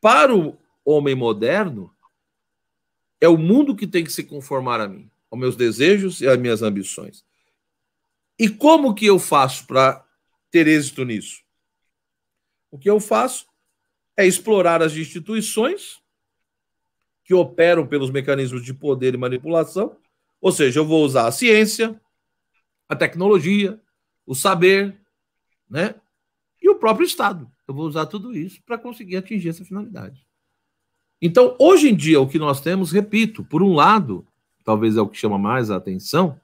para o homem moderno, é o mundo que tem que se conformar a mim, aos meus desejos e às minhas ambições. E como que eu faço para ter êxito nisso? O que eu faço é explorar as instituições que operam pelos mecanismos de poder e manipulação, ou seja, eu vou usar a ciência, a tecnologia, o saber, né? E o próprio Estado. Eu vou usar tudo isso para conseguir atingir essa finalidade. Então, hoje em dia, o que nós temos, repito, por um lado, talvez é o que chama mais a atenção,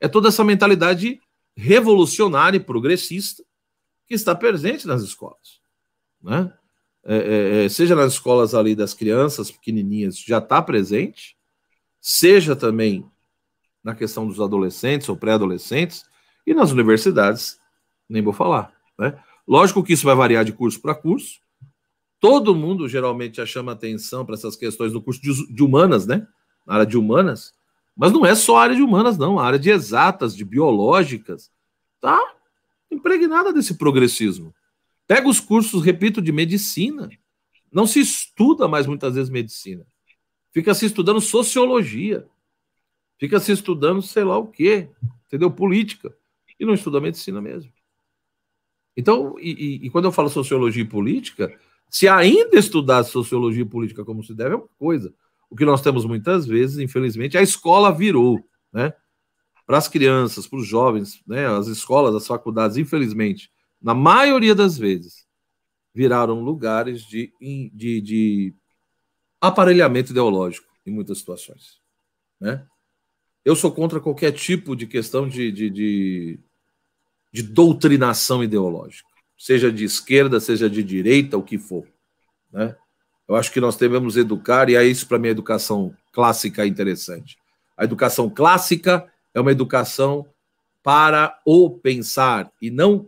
é toda essa mentalidade revolucionária e progressista que está presente nas escolas. Né? É, é, é, seja nas escolas ali das crianças pequenininhas, já está presente, seja também na questão dos adolescentes ou pré-adolescentes, e nas universidades, nem vou falar. Né? Lógico que isso vai variar de curso para curso, todo mundo geralmente já chama atenção para essas questões no curso de, de humanas, né? Na área de humanas. Mas não é só a área de humanas, não. A área de exatas, de biológicas, tá impregnada desse progressismo. Pega os cursos, repito, de medicina. Não se estuda mais muitas vezes medicina. Fica se estudando sociologia. Fica se estudando sei lá o quê, entendeu? Política. E não estuda medicina mesmo. Então, e, e, e quando eu falo sociologia e política, se ainda estudar sociologia política como se deve, é uma coisa. O que nós temos muitas vezes, infelizmente, a escola virou, né? Para as crianças, para os jovens, né? As escolas, as faculdades, infelizmente, na maioria das vezes, viraram lugares de, de, de aparelhamento ideológico em muitas situações, né? Eu sou contra qualquer tipo de questão de, de, de, de doutrinação ideológica seja de esquerda, seja de direita, o que for. Né? Eu acho que nós devemos educar, e é isso para mim a educação clássica é interessante. A educação clássica é uma educação para o pensar e não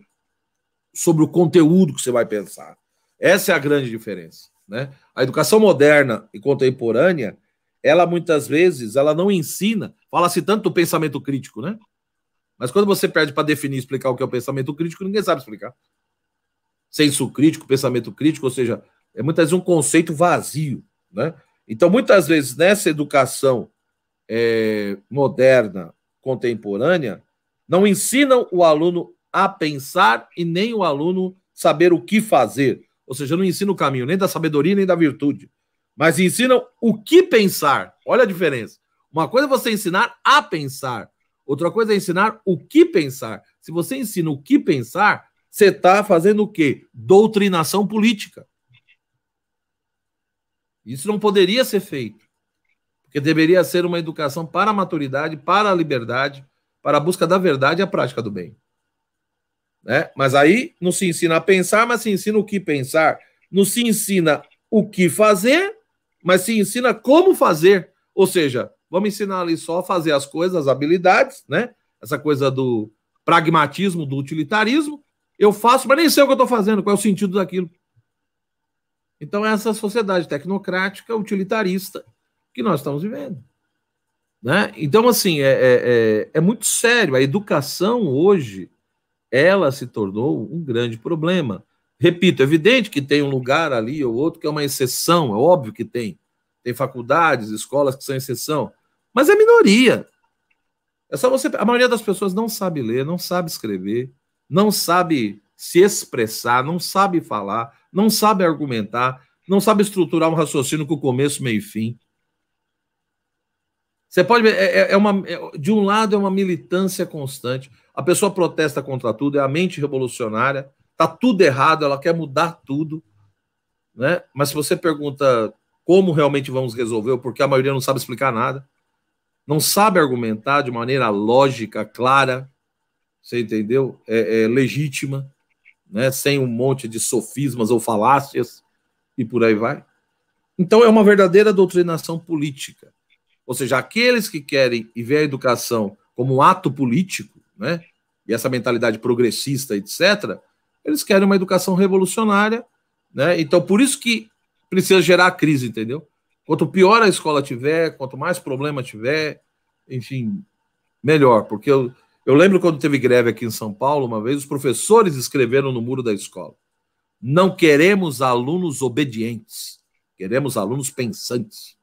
sobre o conteúdo que você vai pensar. Essa é a grande diferença, né? A educação moderna e contemporânea, ela muitas vezes ela não ensina, fala-se tanto do pensamento crítico, né? Mas quando você pede para definir, explicar o que é o pensamento crítico, ninguém sabe explicar senso crítico, pensamento crítico, ou seja, é muitas vezes um conceito vazio, né? Então, muitas vezes, nessa educação é, moderna, contemporânea, não ensinam o aluno a pensar e nem o aluno saber o que fazer. Ou seja, não ensina o caminho nem da sabedoria nem da virtude, mas ensinam o que pensar. Olha a diferença. Uma coisa é você ensinar a pensar, outra coisa é ensinar o que pensar. Se você ensina o que pensar, você está fazendo o quê? Doutrinação política. Isso não poderia ser feito, porque deveria ser uma educação para a maturidade, para a liberdade, para a busca da verdade e a prática do bem. Né? Mas aí não se ensina a pensar, mas se ensina o que pensar. Não se ensina o que fazer, mas se ensina como fazer. Ou seja, vamos ensinar ali só a fazer as coisas, as habilidades, né? Essa coisa do pragmatismo, do utilitarismo, eu faço, mas nem sei o que eu estou fazendo, qual é o sentido daquilo. Então, é essa sociedade tecnocrática, utilitarista, que nós estamos vivendo. Né? Então, assim, é, é, é, é muito sério. A educação hoje, ela se tornou um grande problema. Repito, é evidente que tem um lugar ali ou outro que é uma exceção, é óbvio que tem. Tem faculdades, escolas que são exceção, mas é minoria. É só você. A maioria das pessoas não sabe ler, não sabe escrever, não sabe se expressar, não sabe falar, não sabe argumentar, não sabe estruturar um raciocínio com começo, meio e fim. Você pode ver, é, é, é uma, é, de um lado é uma militância constante, a pessoa protesta contra tudo, é a mente revolucionária, tá tudo errado, ela quer mudar tudo, né? Mas se você pergunta como realmente vamos resolver, porque a maioria não sabe explicar nada, não sabe argumentar de maneira lógica, clara, você entendeu? É, é legítima, né? sem um monte de sofismas ou falácias e por aí vai. Então é uma verdadeira doutrinação política. Ou seja, aqueles que querem e ver a educação como um ato político, né? E essa mentalidade progressista, etc., eles querem uma educação revolucionária, né? Então, por isso que precisa gerar a crise, entendeu? Quanto pior a escola tiver, quanto mais problema tiver, enfim, melhor, porque eu, eu lembro quando teve greve aqui em São Paulo, uma vez, os professores escreveram no muro da escola: não queremos alunos obedientes, queremos alunos pensantes.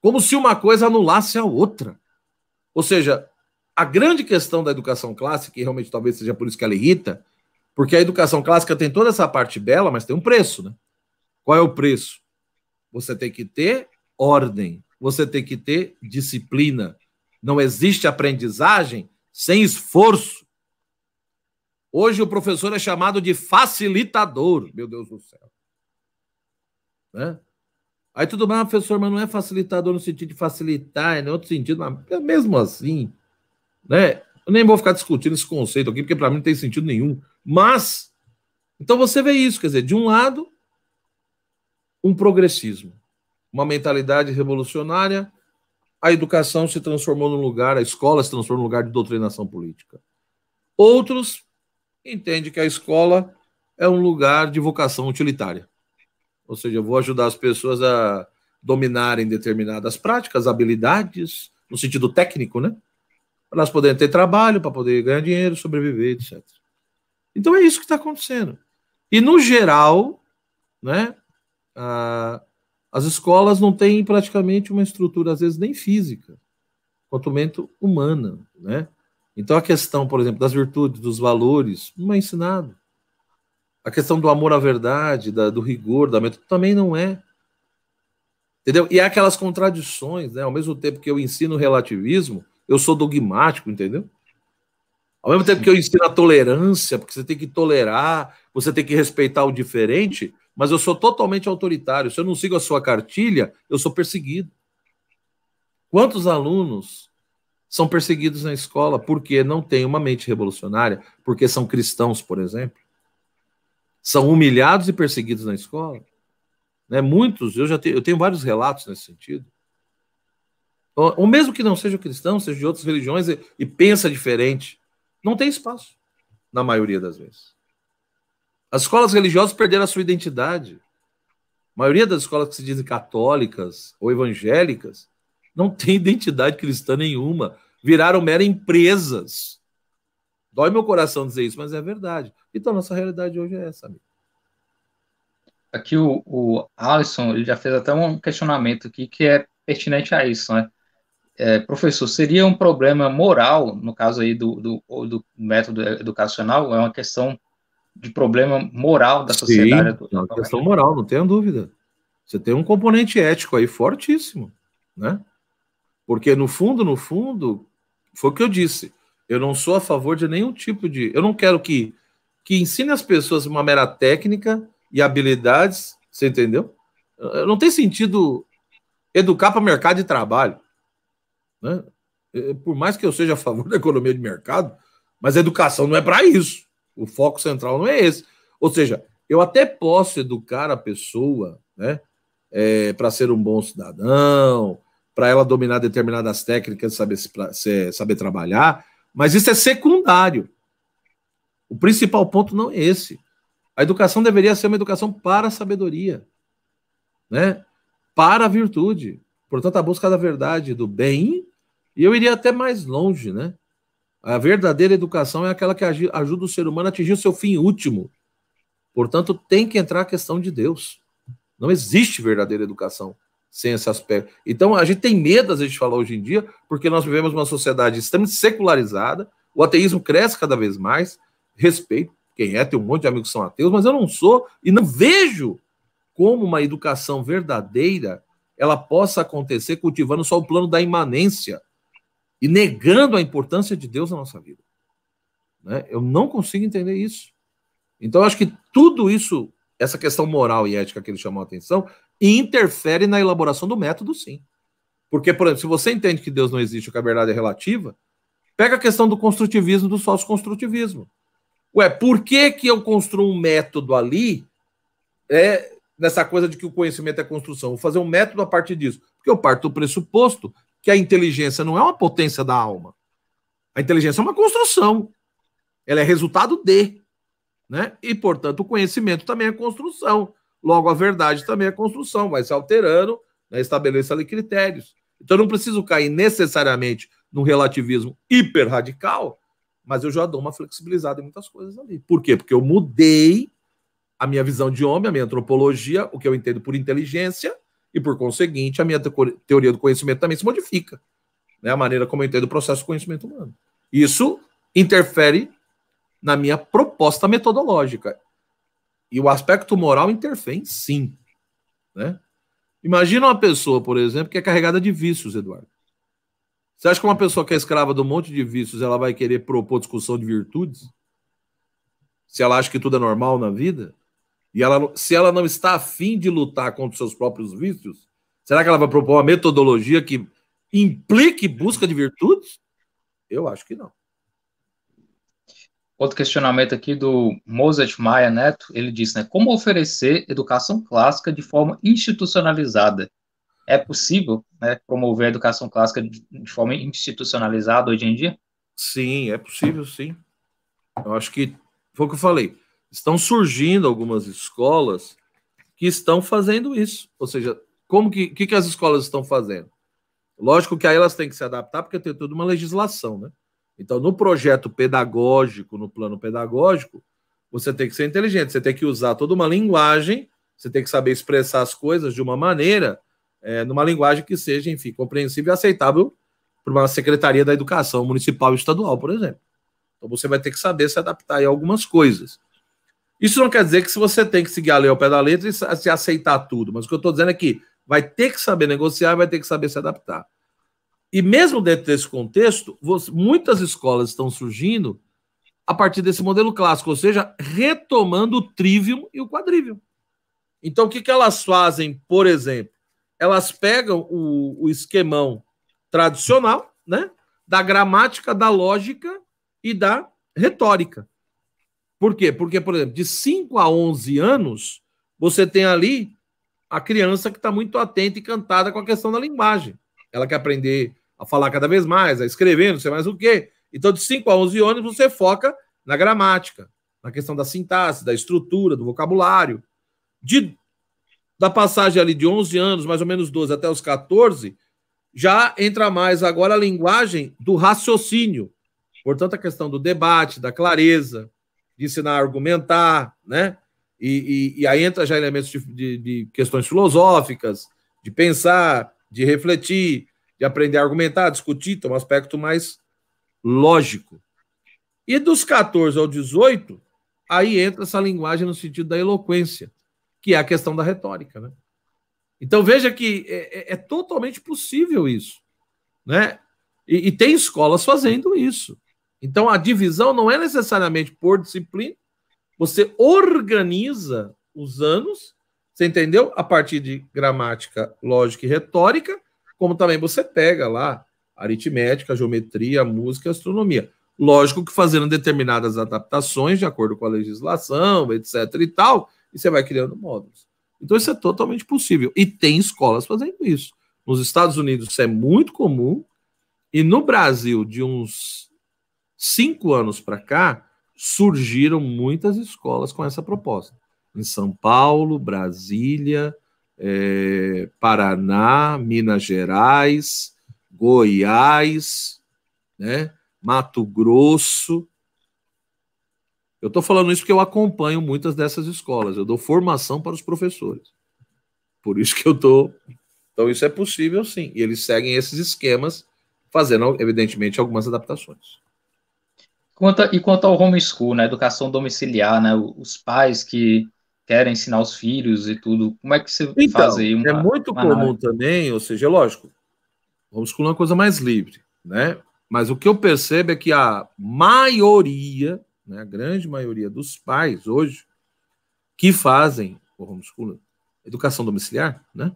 Como se uma coisa anulasse a outra. Ou seja, a grande questão da educação clássica, e realmente talvez seja por isso que ela irrita, porque a educação clássica tem toda essa parte bela, mas tem um preço, né? Qual é o preço? Você tem que ter ordem, você tem que ter disciplina. Não existe aprendizagem sem esforço. Hoje o professor é chamado de facilitador, meu Deus do céu. Né? Aí tudo bem, ah, professor, mas não é facilitador no sentido de facilitar, é outro sentido, mas é mesmo assim, né? Eu nem vou ficar discutindo esse conceito aqui, porque para mim não tem sentido nenhum. Mas, então você vê isso, quer dizer, de um lado, um progressismo, uma mentalidade revolucionária, a educação se transformou num lugar, a escola se transformou num lugar de doutrinação política. Outros entendem que a escola é um lugar de vocação utilitária. Ou seja, eu vou ajudar as pessoas a dominarem determinadas práticas, habilidades, no sentido técnico, né? Para elas poderem ter trabalho, para poder ganhar dinheiro, sobreviver, etc. Então é isso que está acontecendo. E no geral, né, as escolas não têm praticamente uma estrutura, às vezes, nem física, quanto menos humana, né? Então, a questão, por exemplo, das virtudes, dos valores, não é ensinado. A questão do amor à verdade, da, do rigor, da metodologia, também não é. Entendeu? E há aquelas contradições, né? Ao mesmo tempo que eu ensino relativismo, eu sou dogmático, entendeu? Ao mesmo tempo que eu ensino a tolerância, porque você tem que tolerar, você tem que respeitar o diferente, mas eu sou totalmente autoritário. Se eu não sigo a sua cartilha, eu sou perseguido. Quantos alunos são perseguidos na escola porque não têm uma mente revolucionária, porque são cristãos, por exemplo? São humilhados e perseguidos na escola? Né? Muitos, eu já tenho, eu tenho vários relatos nesse sentido. Ou mesmo que não seja cristão, seja de outras religiões e, e pensa diferente, não tem espaço, na maioria das vezes. As escolas religiosas perderam a sua identidade. A maioria das escolas que se dizem católicas ou evangélicas não tem identidade cristã nenhuma. Viraram mera empresas. Dói meu coração dizer isso, mas é verdade. Então, nossa realidade hoje é essa, amigo. Aqui o, o Alisson ele já fez até um questionamento aqui que é pertinente a isso, né? É, professor, seria um problema moral, no caso aí do, do, do método educacional, é uma questão de problema moral da sociedade. Sim, atualmente. é questão moral, não tenha dúvida. Você tem um componente ético aí fortíssimo, né? Porque no fundo, no fundo, foi o que eu disse. Eu não sou a favor de nenhum tipo de. Eu não quero que, que ensine as pessoas uma mera técnica e habilidades, você entendeu? Eh, não tem sentido educar para o mercado de trabalho. Né? Eh, por mais que eu seja a favor da economia de mercado, mas a educação não é para isso. O foco central não é esse. Ou seja, eu até posso educar a pessoa, né, é, para ser um bom cidadão, para ela dominar determinadas técnicas, saber, é, saber trabalhar, mas isso é secundário. O principal ponto não é esse. A educação deveria ser uma educação para a sabedoria, né? para a virtude. Portanto, a busca da verdade, do bem, e eu iria até mais longe, né? A verdadeira educação é aquela que ajuda o ser humano a atingir o seu fim último. Portanto, tem que entrar a questão de Deus. Não existe verdadeira educação sem esse aspecto. Então, a gente tem medo, às vezes, de falar hoje em dia, porque nós vivemos uma sociedade extremamente secularizada, o ateísmo cresce cada vez mais, respeito quem é, tem um monte de amigos que são ateus, mas eu não sou e não vejo como uma educação verdadeira ela possa acontecer cultivando só o plano da imanência, e negando a importância de Deus na nossa vida. Né? Eu não consigo entender isso. Então, acho que tudo isso, essa questão moral e ética que ele chamou a atenção, interfere na elaboração do método, sim. Porque, por exemplo, se você entende que Deus não existe, que a verdade é relativa, pega a questão do construtivismo, do sócio-construtivismo. Ué, por que, que eu construo um método ali é, nessa coisa de que o conhecimento é construção? Vou fazer um método a partir disso. Porque eu parto do pressuposto que a inteligência não é uma potência da alma. A inteligência é uma construção. Ela é resultado de. Né? E, portanto, o conhecimento também é construção. Logo, a verdade também é construção. Vai se alterando, né? estabeleça ali critérios. Então, eu não preciso cair necessariamente num relativismo hiper radical, mas eu já dou uma flexibilizada em muitas coisas ali. Por quê? Porque eu mudei a minha visão de homem, a minha antropologia, o que eu entendo por inteligência, e, por conseguinte, a minha teoria do conhecimento também se modifica. Né? A maneira como eu entendo o processo do conhecimento humano. Isso interfere na minha proposta metodológica. E o aspecto moral interfere, sim. Né? Imagina uma pessoa, por exemplo, que é carregada de vícios, Eduardo. Você acha que uma pessoa que é escrava de um monte de vícios, ela vai querer propor discussão de virtudes? Se ela acha que tudo é normal na vida? e ela, se ela não está afim de lutar contra seus próprios vícios, será que ela vai propor uma metodologia que implique busca de virtudes? Eu acho que não. Outro questionamento aqui do Mozart Maia Neto, ele diz, né, como oferecer educação clássica de forma institucionalizada? É possível né, promover a educação clássica de forma institucionalizada hoje em dia? Sim, é possível, sim. Eu acho que foi o que eu falei Estão surgindo algumas escolas que estão fazendo isso. Ou seja, como que, que, que as escolas estão fazendo? Lógico que aí elas têm que se adaptar, porque tem toda uma legislação, né? Então, no projeto pedagógico, no plano pedagógico, você tem que ser inteligente, você tem que usar toda uma linguagem, você tem que saber expressar as coisas de uma maneira, é, numa linguagem que seja, enfim, compreensível e aceitável para uma secretaria da educação municipal e estadual, por exemplo. Então, você vai ter que saber se adaptar a algumas coisas. Isso não quer dizer que se você tem que seguir a lei ao pé da letra e se aceitar tudo, mas o que eu estou dizendo é que vai ter que saber negociar, vai ter que saber se adaptar. E mesmo dentro desse contexto, muitas escolas estão surgindo a partir desse modelo clássico, ou seja, retomando o trivium e o quadrivium. Então, o que, que elas fazem, por exemplo? Elas pegam o, o esquemão tradicional, né? Da gramática, da lógica e da retórica. Por quê? Porque, por exemplo, de 5 a 11 anos, você tem ali a criança que está muito atenta e cantada com a questão da linguagem. Ela quer aprender a falar cada vez mais, a escrever, não sei mais o quê. Então, de 5 a 11 anos, você foca na gramática, na questão da sintaxe, da estrutura, do vocabulário. De, da passagem ali de 11 anos, mais ou menos 12 até os 14, já entra mais agora a linguagem do raciocínio. Portanto, a questão do debate, da clareza, de ensinar a argumentar, né? E, e, e aí entra já elementos de, de, de, questões filosóficas, de pensar, de refletir, de aprender a argumentar, discutir, então um aspecto mais lógico. E dos 14 ao 18, aí entra essa linguagem no sentido da eloquência, que é a questão da retórica, né? Então veja que é, é, é totalmente possível isso, né? E, e, tem escolas fazendo isso. Então, a divisão não é necessariamente por disciplina. Você organiza os anos, você entendeu? A partir de gramática, lógica e retórica, como também você pega lá aritmética, geometria, música, astronomia. Lógico que fazendo determinadas adaptações de acordo com a legislação, etc. e tal, e você vai criando módulos. Então, isso é totalmente possível. E tem escolas fazendo isso. Nos Estados Unidos, isso é muito comum. E no Brasil, de uns cinco anos para cá, surgiram muitas escolas com essa proposta. Em São Paulo, Brasília, é, Paraná, Minas Gerais, Goiás, né, Mato Grosso. Eu estou falando isso porque eu acompanho muitas dessas escolas, eu dou formação para os professores. Por isso que eu estou. Então, isso é possível sim. E eles seguem esses esquemas, fazendo, evidentemente, algumas adaptações. Quanto a, e quanto ao homeschool, né, educação domiciliar, né, os pais que querem ensinar os filhos e tudo, como é que você então, faz aí? Uma, é muito uma comum análise? também, ou seja, lógico, homeschool é uma coisa mais livre, né? Mas o que eu percebo é que a maioria, né, a grande maioria dos pais hoje que fazem o homeschool, educação domiciliar, né?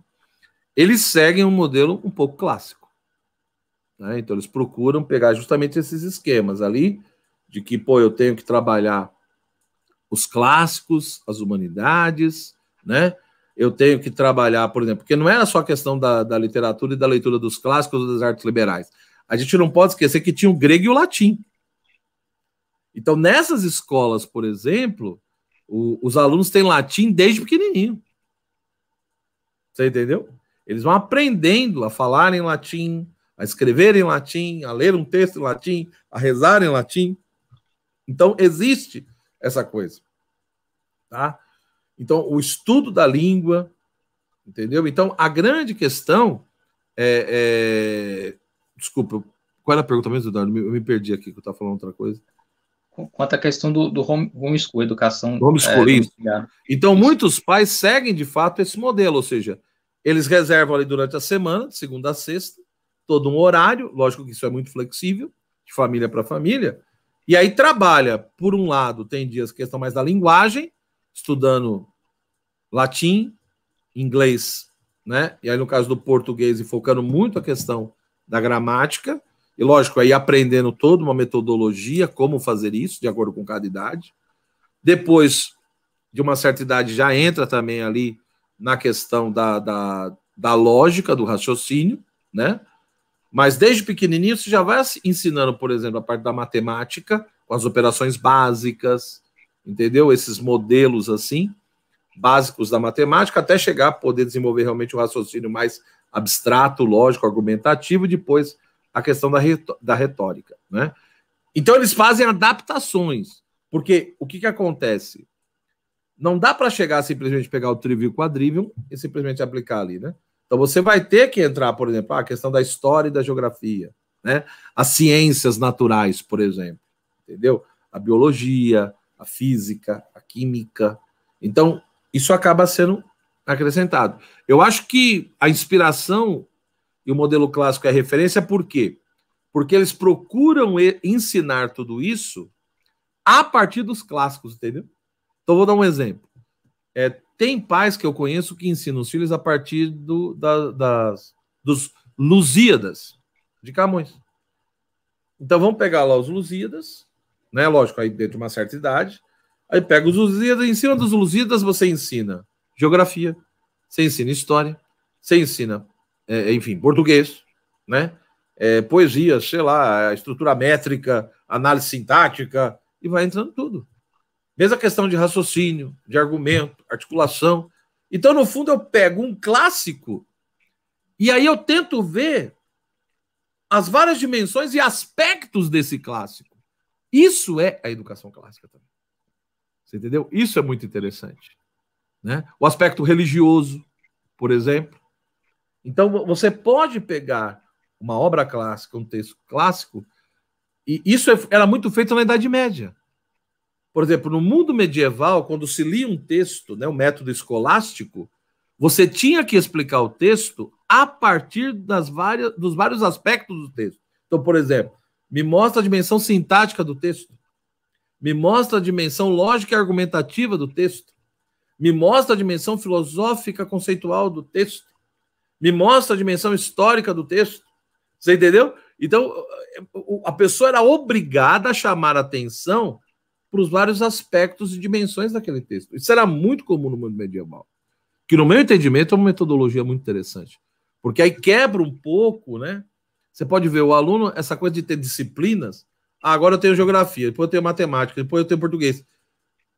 Eles seguem um modelo um pouco clássico. Né? Então eles procuram pegar justamente esses esquemas ali de que, pô, eu tenho que trabalhar os clássicos, as humanidades, né? Eu tenho que trabalhar, por exemplo, porque não era só a questão da, da literatura e da leitura dos clássicos ou das artes liberais. A gente não pode esquecer que tinha o grego e o latim. Então, nessas escolas, por exemplo, o, os alunos têm latim desde pequenininho. Você entendeu? Eles vão aprendendo a falar em latim, a escrever em latim, a ler um texto em latim, a rezar em latim. Então, existe essa coisa. Tá? Então, o estudo da língua, entendeu? Então, a grande questão é. é... Desculpa, qual era a pergunta mesmo, Eduardo? Eu me perdi aqui, que eu estava falando outra coisa. Quanto à questão do, do home, homeschool, educação. Homeschool, é, isso. Então, isso. muitos pais seguem, de fato, esse modelo, ou seja, eles reservam ali durante a semana, de segunda a sexta, todo um horário, lógico que isso é muito flexível, de família para família, e aí trabalha, por um lado, tem dias que estão mais da linguagem, estudando latim, inglês, né? E aí, no caso do português, e focando muito a questão da gramática, e lógico, aí aprendendo toda uma metodologia, como fazer isso, de acordo com cada idade. Depois de uma certa idade, já entra também ali na questão da, da, da lógica, do raciocínio, né? Mas desde pequenininho você já vai ensinando, por exemplo, a parte da matemática, com as operações básicas, entendeu? Esses modelos assim, básicos da matemática, até chegar a poder desenvolver realmente um raciocínio mais abstrato, lógico, argumentativo, e depois a questão da, da retórica, né? Então eles fazem adaptações, porque o que, que acontece? Não dá para chegar simplesmente pegar o trivial quadrivium e simplesmente aplicar ali, né? Então você vai ter que entrar, por exemplo, a questão da história e da geografia, né? As ciências naturais, por exemplo, entendeu? A biologia, a física, a química. Então, isso acaba sendo acrescentado. Eu acho que a inspiração e o modelo clássico é referência por quê? Porque eles procuram ensinar tudo isso a partir dos clássicos, entendeu? Então, vou dar um exemplo. É, tem pais que eu conheço que ensinam os filhos a partir do, da, das, dos Lusíadas de Camões. Então vamos pegar lá os Lusíadas, né? Lógico, aí dentro de uma certa idade. Aí pega os Lusíadas, em cima dos Lusíadas você ensina geografia, você ensina história, você ensina, é, é enfim, português, né? É, poesia, sei lá, estrutura métrica, análise sintática, e vai entrando tudo. Mesma questão de raciocínio, de argumento, articulação. Então, no fundo, eu pego um clássico e aí eu tento ver as várias dimensões e aspectos desse clássico. Isso é a educação clássica também. Você entendeu? Isso é muito interessante. Né? O aspecto religioso, por exemplo. Então, você pode pegar uma obra clássica, um texto clássico, e isso é, era muito feito na Idade Média. Por exemplo, no mundo medieval, quando se lia um texto, né, o método escolástico, você tinha que explicar o texto a partir das várias, dos vários aspectos do texto. Então, por exemplo, me mostra a dimensão sintática do texto, me mostra a dimensão lógica e argumentativa do texto, me mostra a dimensão filosófica conceitual do texto, me mostra a dimensão histórica do texto. Você entendeu? Então, a pessoa era obrigada a chamar a atenção para os vários aspectos e dimensões daquele texto. Isso era muito comum no mundo medieval, que no meu entendimento é uma metodologia muito interessante, porque aí quebra um pouco, né? Você pode ver o aluno, essa coisa de ter disciplinas, ah, agora eu tenho geografia, depois eu tenho matemática, depois eu tenho português.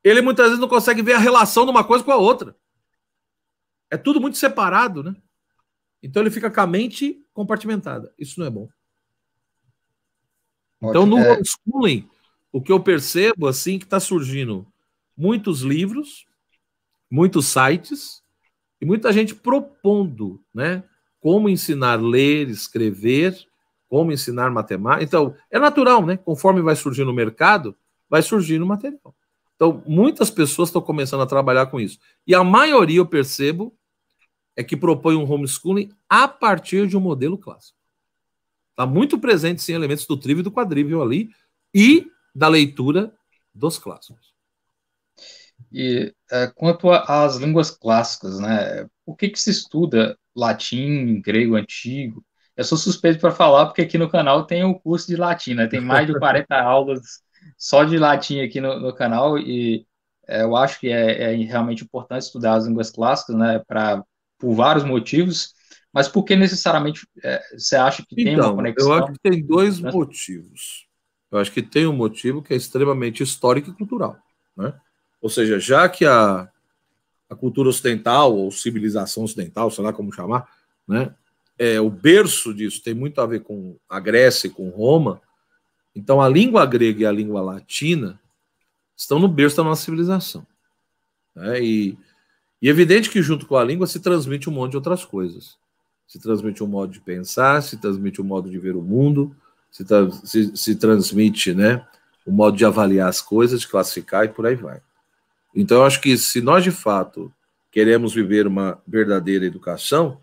Ele muitas vezes não consegue ver a relação de uma coisa com a outra. É tudo muito separado, né? Então ele fica com a mente compartimentada. Isso não é bom. Então não é... homeschooling o que eu percebo assim que está surgindo muitos livros, muitos sites e muita gente propondo, né? Como ensinar a ler, escrever, como ensinar matemática. Então, é natural, né? Conforme vai surgindo o mercado, vai surgindo o material. Então, muitas pessoas estão começando a trabalhar com isso. E a maioria, eu percebo, é que propõe um homeschooling a partir de um modelo clássico. Está muito presente, sim, elementos do trivo e do quadrívio ali. E da leitura dos clássicos. E é, quanto às línguas clássicas, né? Por que, que se estuda latim, grego antigo? Eu sou suspeito para falar, porque aqui no canal tem o um curso de latim, né? Tem mais de 40 aulas só de latim aqui no, no canal, e é, eu acho que é, é, realmente importante estudar as línguas clássicas, né? Para por vários motivos, mas por que necessariamente é, você acha que então, tem uma então, conexão? Eu acho que tem dois né? motivos. Eu acho que tem um motivo que é extremamente histórico e cultural. Né? Ou seja, já que a, a cultura ocidental, ou civilização ocidental, sei lá como chamar, né? é, o berço disso tem muito a ver com a Grécia e com Roma, então a língua grega e a língua latina estão no berço da nossa civilização. Né? E, e é evidente que, junto com a língua, se transmite um monte de outras coisas. Se transmite um modo de pensar, se transmite um modo de ver o mundo, se, se, se transmite, né? O modo de avaliar as coisas, de classificar e por aí vai. Então, eu acho que se nós de fato queremos viver uma verdadeira educação,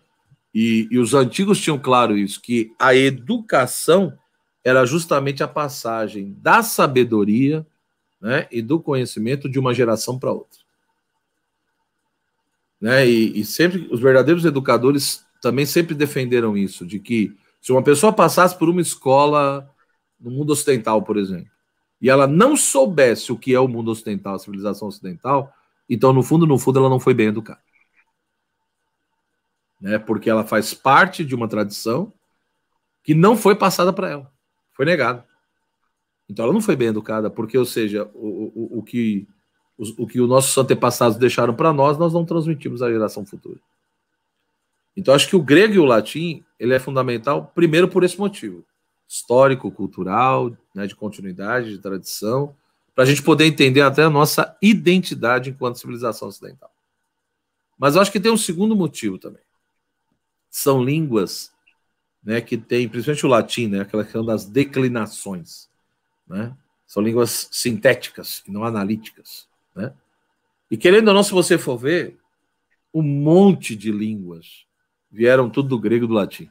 e, e, os antigos tinham claro isso, que a educação era justamente a passagem da sabedoria né, e do conhecimento de uma geração para outra. Né, e, e sempre os verdadeiros educadores também sempre defenderam isso, de que se uma pessoa passasse por uma escola no mundo ocidental, por exemplo, e ela não soubesse o que é o mundo ocidental, a civilização ocidental, então, no fundo, no fundo, ela não foi bem educada. Né? Porque ela faz parte de uma tradição que não foi passada para ela, foi negada. Então, ela não foi bem educada, porque, ou seja, o, o, o que, o, o que os nossos antepassados deixaram para nós, nós não transmitimos à geração futura. Então, acho que o grego e o latim ele é fundamental, primeiro por esse motivo histórico, cultural, né, de continuidade, de tradição, para a gente poder entender até a nossa identidade enquanto civilização ocidental. Mas eu acho que tem um segundo motivo também. São línguas né, que tem, principalmente o latim, né, aquela questão das declinações. Né? São línguas sintéticas e não analíticas. Né? E querendo ou não, se você for ver, um monte de línguas vieram tudo do grego e do latim.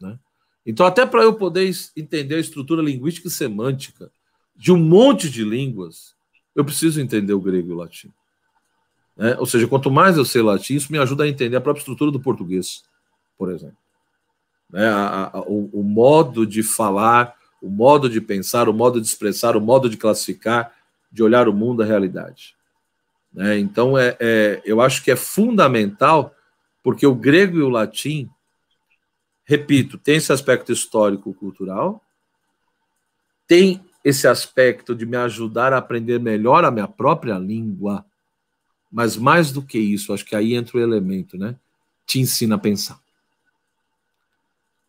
Né? Então, até para eu poder entender a estrutura linguística e semântica de um monte de línguas, eu preciso entender o grego e o latim. Né? Ou seja, quanto mais eu sei latim, isso me ajuda a entender a própria estrutura do português, por exemplo. Né? A, a, o, o modo de falar, o modo de pensar, o modo de expressar, o modo de classificar, de olhar o mundo, a realidade. Né? Então, é, é, eu acho que é fundamental porque o grego e o latim, repito, tem esse aspecto histórico-cultural, tem esse aspecto de me ajudar a aprender melhor a minha própria língua, mas mais do que isso, acho que aí entra o elemento, né? Te ensina a pensar.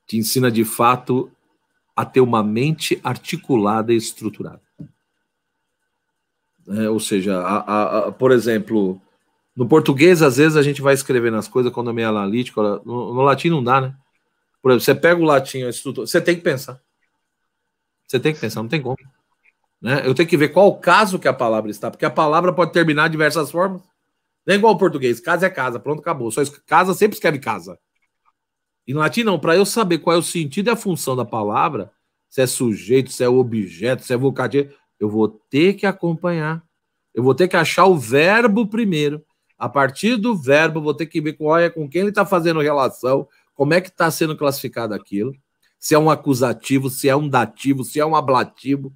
Te ensina de fato a ter uma mente articulada e estruturada. É, ou seja, a, a, a, por exemplo, no português, às vezes, a gente vai escrevendo as coisas quando é meio analítico. No, no latim não dá, né? Por exemplo, você pega o latim, o você tem que pensar. Você tem que pensar, não tem como. Né? Eu tenho que ver qual o caso que a palavra está, porque a palavra pode terminar de diversas formas. Não é igual ao português, casa é casa, pronto, acabou. Só casa sempre escreve casa. E no latim, não, para eu saber qual é o sentido e a função da palavra, se é sujeito, se é objeto, se é vocativo, eu vou ter que acompanhar. Eu vou ter que achar o verbo primeiro. A partir do verbo, vou ter que ver com, é, com quem ele está fazendo relação, como é que está sendo classificado aquilo, se é um acusativo, se é um dativo, se é um ablativo,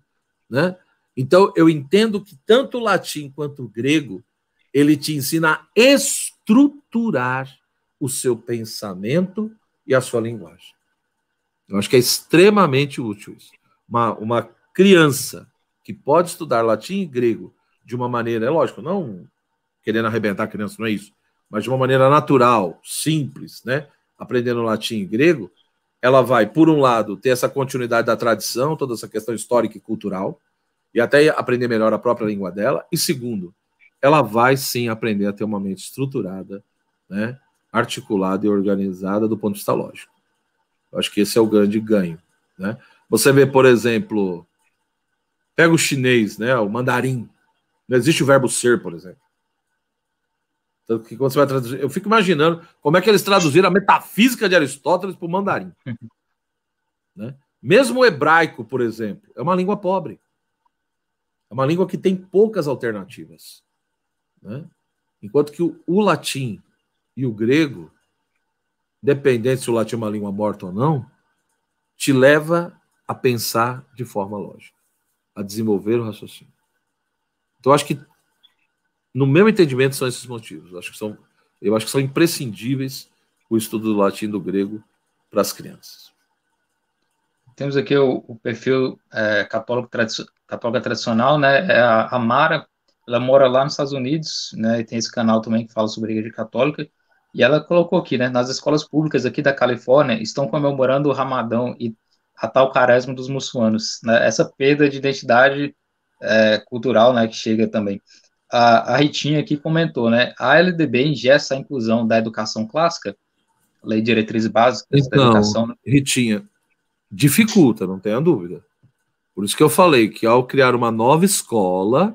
né? Então, eu entendo que tanto o latim quanto o grego, ele te ensina a estruturar o seu pensamento e a sua linguagem. Eu acho que é extremamente útil isso. Uma, uma criança que pode estudar latim e grego de uma maneira, é lógico, não querendo arrebentar a criança, não é isso, mas de uma maneira natural, simples, né? Aprendendo latim e grego, ela vai, por um lado, ter essa continuidade da tradição, toda essa questão histórica e cultural, e até aprender melhor a própria língua dela, e segundo, ela vai sim aprender a ter uma mente estruturada, né? articulada e organizada do ponto de vista lógico. Eu acho que esse é o grande ganho. Né? Você vê, por exemplo, pega o chinês, né? o mandarim. Não existe o verbo ser, por exemplo. Tanto que quando você vai traduzir, eu fico imaginando como é que eles traduziram a metafísica de Aristóteles para o mandarim. né? Mesmo o hebraico, por exemplo, é uma língua pobre. É uma língua que tem poucas alternativas. Né? Enquanto que o, o latim e o grego, dependendo se o latim é uma língua morta ou não, te leva a pensar de forma lógica, a desenvolver o raciocínio. Então, acho que no meu entendimento, são esses motivos. Acho que são, eu acho que são imprescindíveis o estudo do latim e do grego para as crianças. Temos aqui o, o perfil é, católico católica tradicional, né? É a, a Mara, ela mora lá nos Estados Unidos, né? E tem esse canal também que fala sobre a Igreja Católica. E ela colocou aqui, né? Nas escolas públicas aqui da Califórnia estão comemorando o Ramadão e a tal carésimo dos muçulmanos, né? Essa perda de identidade é, cultural, né? Que chega também a, a Ritinha aqui comentou, né? A LDB ingessa a inclusão da educação clássica, lei de diretrizes básicas então, da educação. Né? Ritinha, dificulta, não tenha dúvida. Por isso que eu falei que ao criar uma nova escola,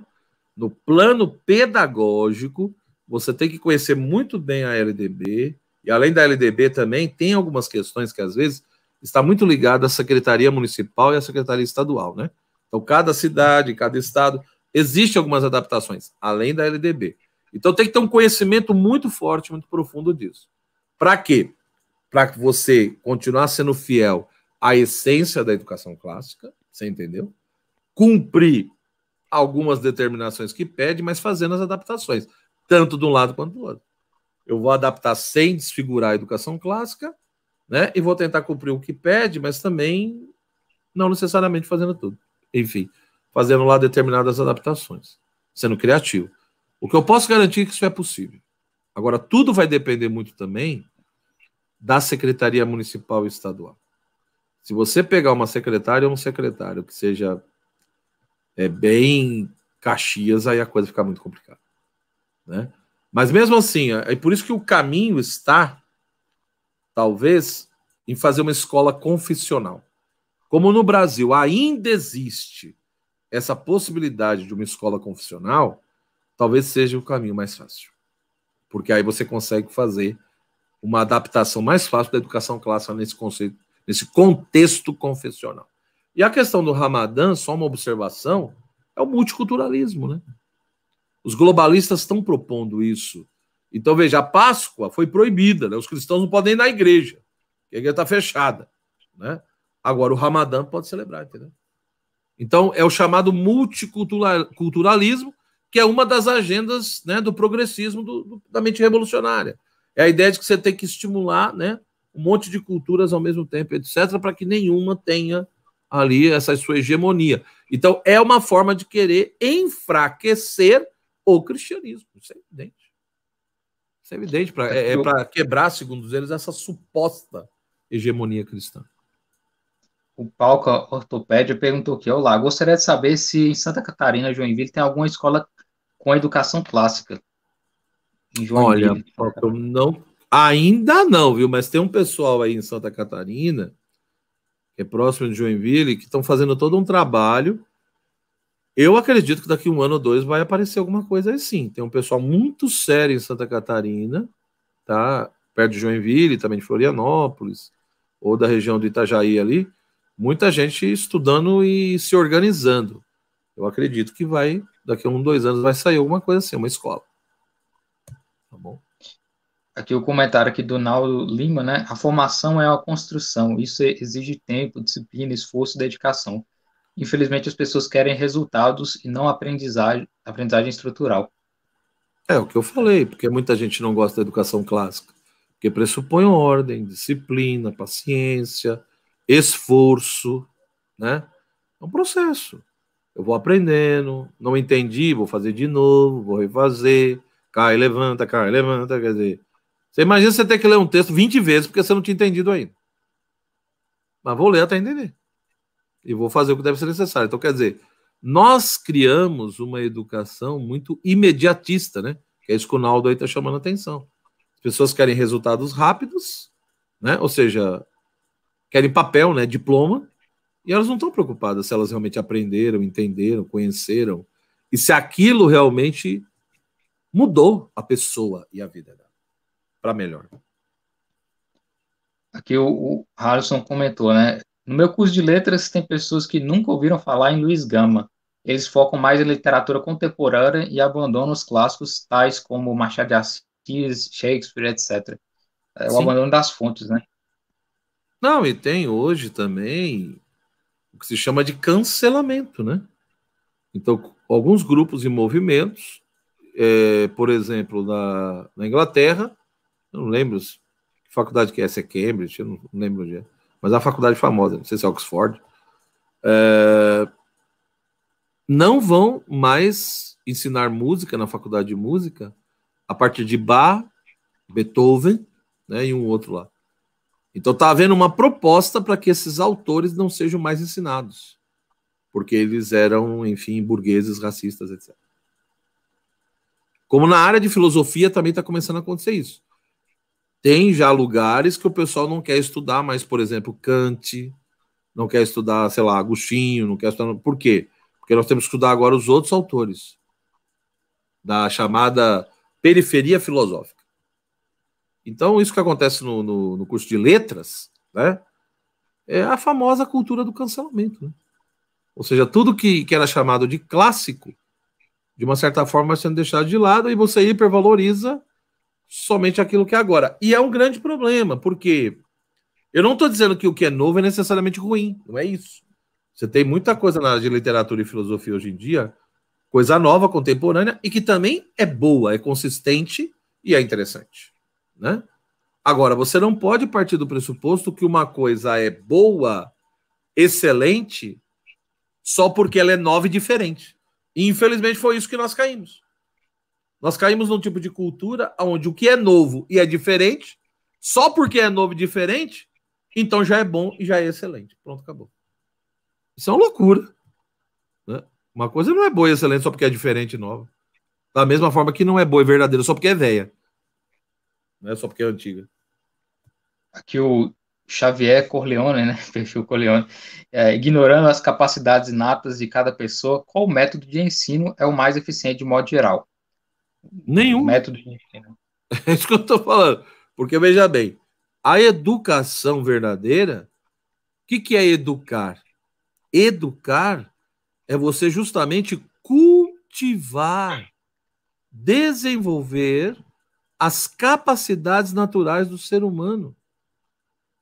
no plano pedagógico, você tem que conhecer muito bem a LDB, e além da LDB também, tem algumas questões que às vezes está muito ligada à Secretaria Municipal e à Secretaria Estadual, né? Então, cada cidade, cada estado Existem algumas adaptações, além da LDB. Então tem que ter um conhecimento muito forte, muito profundo disso. Para quê? Para que você continuar sendo fiel à essência da educação clássica, você entendeu? Cumprir algumas determinações que pede, mas fazendo as adaptações, tanto de um lado quanto do outro. Eu vou adaptar sem desfigurar a educação clássica, né? E vou tentar cumprir o que pede, mas também não necessariamente fazendo tudo. Enfim fazendo lá determinadas adaptações, sendo criativo. O que eu posso garantir é que isso é possível. Agora, tudo vai depender muito também da secretaria municipal e estadual. Se você pegar uma secretária ou um secretário que seja é, bem Caxias, aí a coisa fica muito complicada. Né? Mas mesmo assim, é, é por isso que o caminho está, talvez, em fazer uma escola confissional. Como no Brasil ainda existe essa possibilidade de uma escola confissional, talvez seja o caminho mais fácil. Porque aí você consegue fazer uma adaptação mais fácil da educação clássica nesse conceito, nesse contexto confessional. E a questão do Ramadã, só uma observação, é o multiculturalismo, né? Os globalistas estão propondo isso. Então, veja, a Páscoa foi proibida, né? Os cristãos não podem ir na igreja, a igreja está fechada, né? Agora, o Ramadã pode celebrar, entendeu? Então, é o chamado multiculturalismo, que é uma das agendas né, do progressismo do, do, da mente revolucionária. É a ideia de que você tem que estimular né, um monte de culturas ao mesmo tempo, etc., para que nenhuma tenha ali essa sua hegemonia. Então, é uma forma de querer enfraquecer o cristianismo. Isso é evidente. Isso é evidente. Pra, é, é, é para quebrar, segundo eles, essa suposta hegemonia cristã o palco Ortopédia perguntou aqui, é olá, gostaria de saber se em Santa Catarina, Joinville, tem alguma escola com educação clássica. Olha, não, ainda não, viu? Mas tem um pessoal aí em Santa Catarina, que é próximo de Joinville, que estão fazendo todo um trabalho. Eu acredito que daqui um ano ou dois vai aparecer alguma coisa assim. Tem um pessoal muito sério em Santa Catarina, tá? Perto de Joinville, também de Florianópolis, ou da região do Itajaí ali, muita gente estudando e se organizando. Eu acredito que vai, daqui a um, dois anos, vai sair alguma coisa assim, uma escola. Tá bom? Aqui o comentário aqui do Naldo Lima, né? A formação é uma construção, isso exige tempo, disciplina, esforço, dedicação. Infelizmente, as pessoas querem resultados e não aprendizagem, aprendizagem estrutural. É o que eu falei, porque muita gente não gosta da educação clássica, porque pressupõe ordem, disciplina, paciência, esforço, né? É um processo. Eu vou aprendendo, não entendi, vou fazer de novo, vou refazer, cai, levanta, cai, levanta, quer dizer. Você imagina você ter que ler um texto 20 vezes porque você não tinha entendido ainda. Mas vou ler até entender. E vou fazer o que deve ser necessário. Então, quer dizer, nós criamos uma educação muito imediatista, né? Que é isso que o Naldo aí está chamando a atenção. As pessoas querem resultados rápidos, né? Ou seja, querem papel, né, diploma, e elas não estão preocupadas se elas realmente aprenderam, entenderam, conheceram, e se aquilo realmente mudou a pessoa e a vida dela para melhor. Aqui o, o Harrison comentou, né? No meu curso de letras tem pessoas que nunca ouviram falar em Luiz Gama. Eles focam mais em literatura contemporânea e abandonam os clássicos tais como Machado de Assis, Shakespeare, etc. É o abandono das fontes, né? Não, e tem hoje também o que se chama de cancelamento, né? Então, alguns grupos e movimentos, é, por exemplo, na, na Inglaterra, não lembro que faculdade que é, essa, é Cambridge, eu não lembro onde é, mas é a faculdade famosa, não sei se é Oxford, é, não vão mais ensinar música na faculdade de música a partir de Bach, Beethoven né, e um outro lá então está havendo uma proposta para que esses autores não sejam mais ensinados, porque eles eram, enfim, burgueses, racistas, etc. Como na área de filosofia também está começando a acontecer isso. Tem já lugares que o pessoal não quer estudar mais, por exemplo, Kant, não quer estudar, sei lá, Agostinho, não quer estudar. Por quê? Porque nós temos que estudar agora os outros autores da chamada periferia filosófica. Então, isso que acontece no, no, no curso de letras, né? É a famosa cultura do cancelamento. Né? Ou seja, tudo que, que era chamado de clássico, de uma certa forma, sendo deixado de lado e você hipervaloriza somente aquilo que é agora. E é um grande problema, porque eu não estou dizendo que o que é novo é necessariamente ruim, não é isso. Você tem muita coisa na área de literatura e filosofia hoje em dia, coisa nova, contemporânea, e que também é boa, é consistente e é interessante. Né? Agora, você não pode partir do pressuposto que uma coisa é boa, excelente, só porque ela é nova e diferente. E infelizmente foi isso que nós caímos. Nós caímos num tipo de cultura onde o que é novo e é diferente, só porque é novo e diferente, então já é bom e já é excelente. Pronto, acabou. Isso é uma loucura. Né? Uma coisa não é boa e excelente só porque é diferente e nova. Da mesma forma que não é boa e verdadeira só porque é velha não é só porque é antiga. Aqui o Xavier Corleone, né? Perfil Corleone. É, ignorando as capacidades inatas de cada pessoa, qual método de ensino é o mais eficiente de modo geral? Nenhum. O método de ensino. É isso que eu estou falando. Porque veja bem, a educação verdadeira, o que, que é educar? Educar é você justamente cultivar, desenvolver as capacidades naturais do ser humano.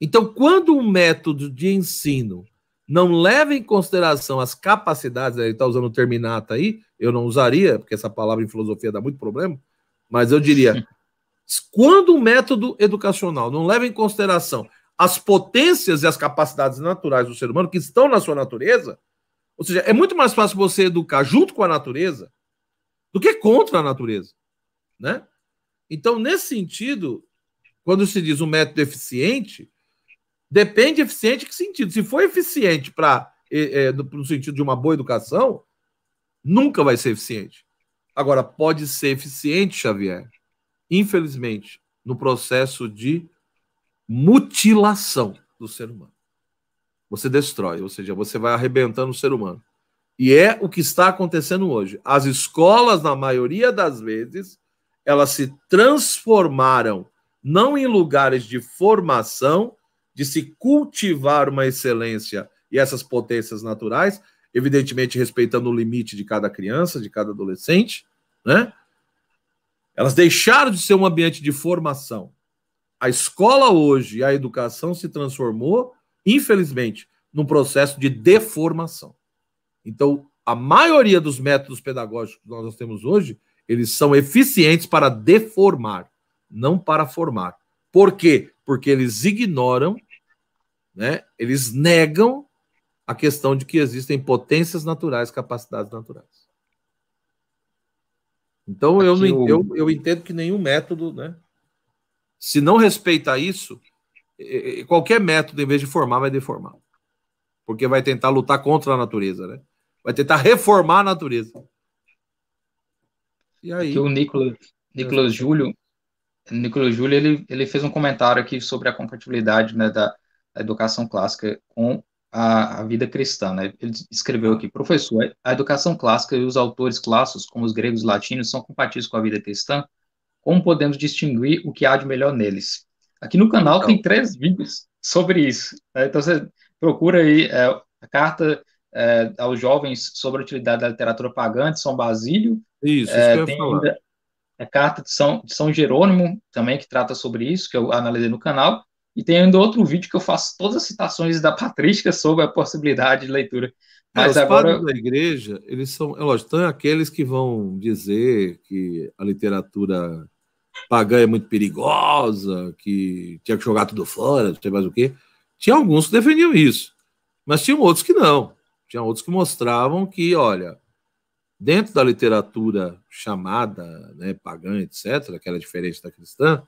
Então, quando um método de ensino não leva em consideração as capacidades, né, ele está usando o terminata aí, eu não usaria, porque essa palavra em filosofia dá muito problema, mas eu diria, quando um método educacional não leva em consideração as potências e as capacidades naturais do ser humano que estão na sua natureza, ou seja, é muito mais fácil você educar junto com a natureza do que contra a natureza, né? Então, nesse sentido, quando se diz um método eficiente, depende de eficiente que sentido. Se for eficiente para é, no sentido de uma boa educação, nunca vai ser eficiente. Agora, pode ser eficiente, Xavier, infelizmente, no processo de mutilação do ser humano. Você destrói, ou seja, você vai arrebentando o ser humano. E é o que está acontecendo hoje. As escolas, na maioria das vezes, elas se transformaram não em lugares de formação, de se cultivar uma excelência e essas potências naturais, evidentemente respeitando o limite de cada criança, de cada adolescente, né? Elas deixaram de ser um ambiente de formação. A escola hoje, a educação se transformou, infelizmente, num processo de deformação. Então, a maioria dos métodos pedagógicos que nós temos hoje eles são eficientes para deformar, não para formar. Por quê? Porque eles ignoram, né? eles negam a questão de que existem potências naturais, capacidades naturais. Então, eu, não, eu, eu entendo que nenhum método, né? Se não respeita isso, qualquer método, em vez de formar, vai deformar. Porque vai tentar lutar contra a natureza, né? Vai tentar reformar a natureza. E é aí? o Nicolas, Nicolas Júlio, Nicolas Júlio ele, ele fez um comentário aqui sobre a compatibilidade né, da, da educação clássica com a, a, vida cristã. Né? Ele escreveu aqui, professor, a educação clássica e os autores clássicos, como os gregos e latinos, são compatíveis com a vida cristã? Como podemos distinguir o que há de melhor neles? Aqui no canal então, tem três vídeos sobre isso. Né? Então você procura aí é, a carta é, aos jovens sobre a utilidade da literatura pagante, São Basílio, isso, é, isso que eu ia falar. A carta de São, de São Jerônimo também que trata sobre isso, que eu analisei no canal. E tem ainda outro vídeo que eu faço todas as citações da patrística sobre a possibilidade de leitura. Mas é, os agora... padres da igreja, eles são, é lógico, tem então é aqueles que vão dizer que a literatura pagã é muito perigosa, que tinha que jogar tudo fora, não sei mais o quê. Tinha alguns que defendiam isso, mas tinham outros que não. Tinha outros que mostravam que, olha, dentro da literatura chamada né, pagã, etc., que era diferente da cristã,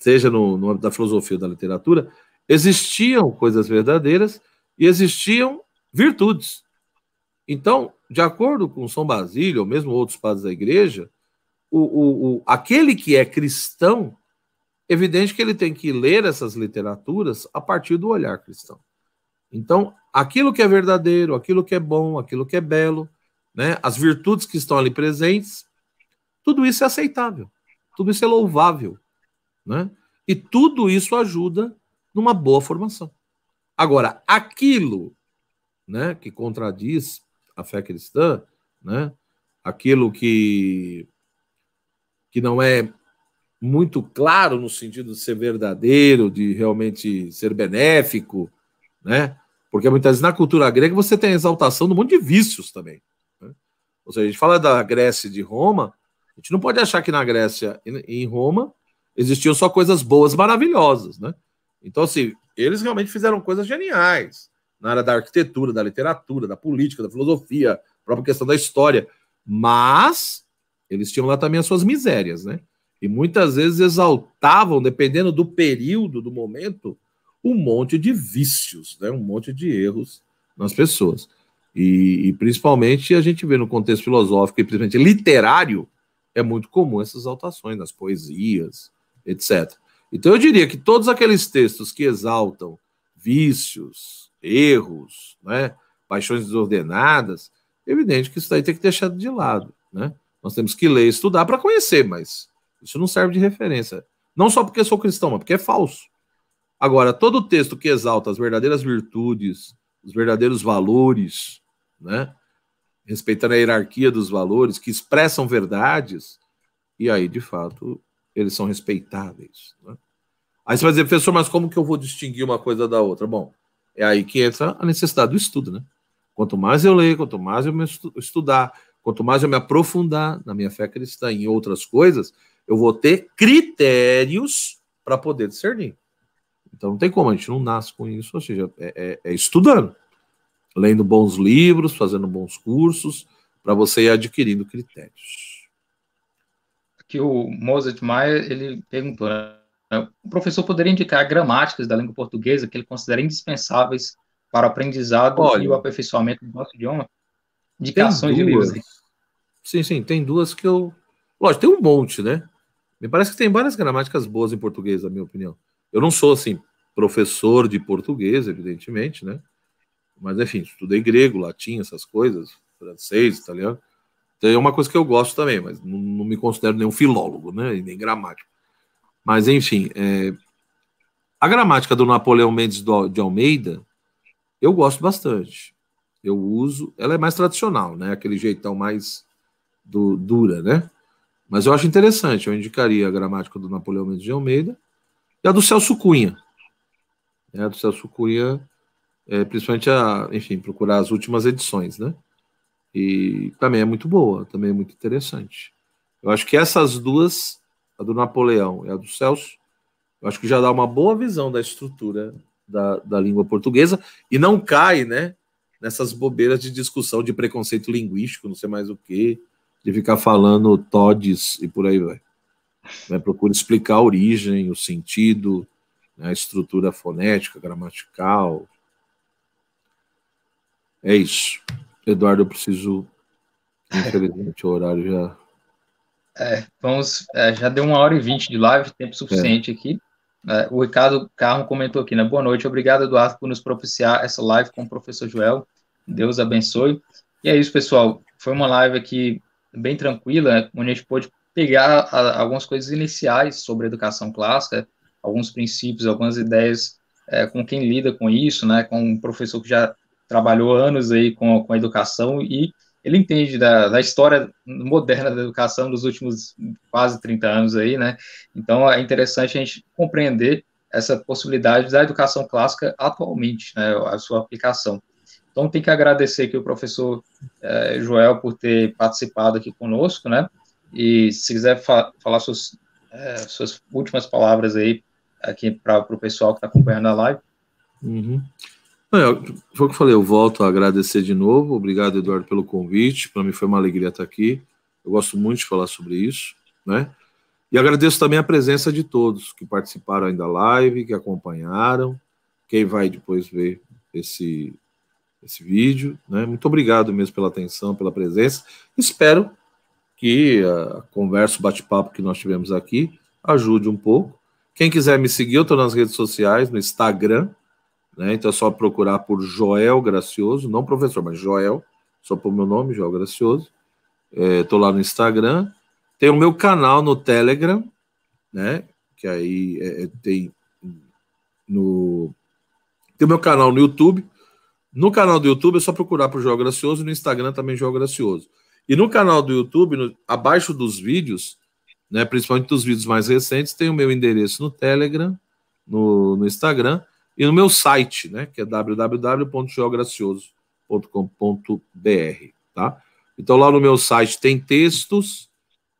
seja no, no âmbito da filosofia ou da literatura, existiam coisas verdadeiras e existiam virtudes. Então, de acordo com São Basílio, ou mesmo outros padres da igreja, o, o, o, aquele que é cristão, evidente que ele tem que ler essas literaturas a partir do olhar cristão. Então, aquilo que é verdadeiro, aquilo que é bom, aquilo que é belo, né, as virtudes que estão ali presentes, tudo isso é aceitável, tudo isso é louvável, né? E tudo isso ajuda numa boa formação. Agora, aquilo, né, que contradiz a fé cristã, né, aquilo que que não é muito claro no sentido de ser verdadeiro, de realmente ser benéfico, né? Porque muitas vezes na cultura grega você tem a exaltação do mundo de vícios também. Ou seja, a gente fala da Grécia e de Roma, a gente não pode achar que na Grécia e em Roma existiam só coisas boas, maravilhosas, né? Então, assim, eles realmente fizeram coisas geniais na área da arquitetura, da literatura, da política, da filosofia, própria questão da história. Mas eles tinham lá também as suas misérias, né? E muitas vezes exaltavam, dependendo do período, do momento, um monte de vícios, né? um monte de erros nas pessoas. E, e, principalmente a gente vê no contexto filosófico e principalmente literário, é muito comum essas exaltações nas poesias, etc. Então eu diria que todos aqueles textos que exaltam vícios, erros, né, paixões desordenadas, é evidente que isso daí tem que deixado de lado. Né? Nós temos que ler e estudar para conhecer, mas isso não serve de referência. Não só porque sou cristão, mas porque é falso. Agora, todo texto que exalta as verdadeiras virtudes, os verdadeiros valores, né? respeitando a hierarquia dos valores, que expressam verdades, e aí, de fato, eles são respeitáveis. Né? Aí você vai dizer, professor, mas como que eu vou distinguir uma coisa da outra? Bom, é aí que entra a necessidade do estudo, né? Quanto mais eu leio, quanto mais eu me estudar, quanto mais eu me aprofundar na minha fé cristã e em outras coisas, eu vou ter critérios para poder discernir. Então não tem como, a gente não nasce com isso, ou seja, é, é, é estudando lendo bons livros, fazendo bons cursos, para você ir adquirindo critérios. Aqui o Mozart Maia, ele perguntou, né? o professor poderia indicar gramáticas da língua portuguesa que ele considera indispensáveis para o aprendizado Olha, e o aperfeiçoamento do nosso idioma? Indicações de livros. Sim, sim, tem duas que eu... Lógico, tem um monte, né? Me parece que tem várias gramáticas boas em português, na minha opinião. Eu não sou, assim, professor de português, evidentemente, né? Mas, enfim, estudei grego, latim, essas coisas, francês, italiano. Então, é uma coisa que eu gosto também, mas não, não me considero nenhum filólogo, né? E nem gramático. Mas, enfim, é... a gramática do Napoleão Mendes de Almeida, eu gosto bastante. Eu uso, ela é mais tradicional, né? Aquele jeitão mais do, dura, né? Mas eu acho interessante, eu indicaria a gramática do Napoleão Mendes de Almeida e a do Celso Cunha. É, a do Celso Cunha é, principalmente a, enfim, procurar as últimas edições, né? E também é muito boa, também é muito interessante. Eu acho que essas duas, a do Napoleão e a do Celso, eu acho que já dá uma boa visão da estrutura da, da língua portuguesa e não cai, né, nessas bobeiras de discussão de preconceito linguístico, não sei mais o que, de ficar falando todes e por aí vai. Né, procura explicar a origem, o sentido, né, a estrutura fonética, gramatical, é isso. Eduardo, eu preciso. Infelizmente, o horário já. É, vamos. É, já deu uma hora e vinte de live, tempo é. suficiente é. aqui. o Ricardo Carmo comentou aqui, né? Boa noite, obrigado, Eduardo, por nos propiciar essa live com o professor Joel. Deus abençoe. E é isso, pessoal. Foi uma live aqui bem tranquila, onde a gente pôde pegar a, algumas coisas iniciais sobre educação clássica, alguns princípios, algumas ideias é, com quem lida com isso, né, com um professor que já trabalhou anos aí com, com a educação e ele entende da, da, história moderna da educação dos últimos quase 30 anos aí, né? Então é interessante a gente compreender essa possibilidade da educação clássica atualmente, né, a sua aplicação. Então tem que agradecer aqui o professor eh, Joel por ter participado aqui conosco, né? E se quiser fa falar suas, eh, suas últimas palavras aí aqui para o pessoal que está acompanhando a live. Uhum. É, foi o que eu falei, eu volto a agradecer de novo. Obrigado, Eduardo, pelo convite. Para mim foi uma alegria estar aqui. Eu gosto muito de falar sobre isso, né? E agradeço também a presença de todos que participaram ainda da live, que acompanharam, quem vai depois ver esse, esse vídeo. Né? Muito obrigado mesmo pela atenção, pela presença. Espero que a conversa, o bate-papo que nós tivemos aqui ajude um pouco. Quem quiser me seguir, eu estou nas redes sociais, no Instagram, né? Então é só procurar por Joel Gracioso, não professor, mas Joel, só por meu nome, Joel Gracioso. Estou é, lá no Instagram. Tem o meu canal no Telegram, né? Que aí é, é, tem no. Tem o meu canal no YouTube. No canal do YouTube é só procurar por Joel Gracioso, no Instagram também Joel Gracioso. E no canal do YouTube, no, abaixo dos vídeos, né, principalmente dos vídeos mais recentes, tem o meu endereço no Telegram, no, no Instagram e no meu site, né, que é www.geogracioso.com.br, tá? Então lá no meu site tem textos,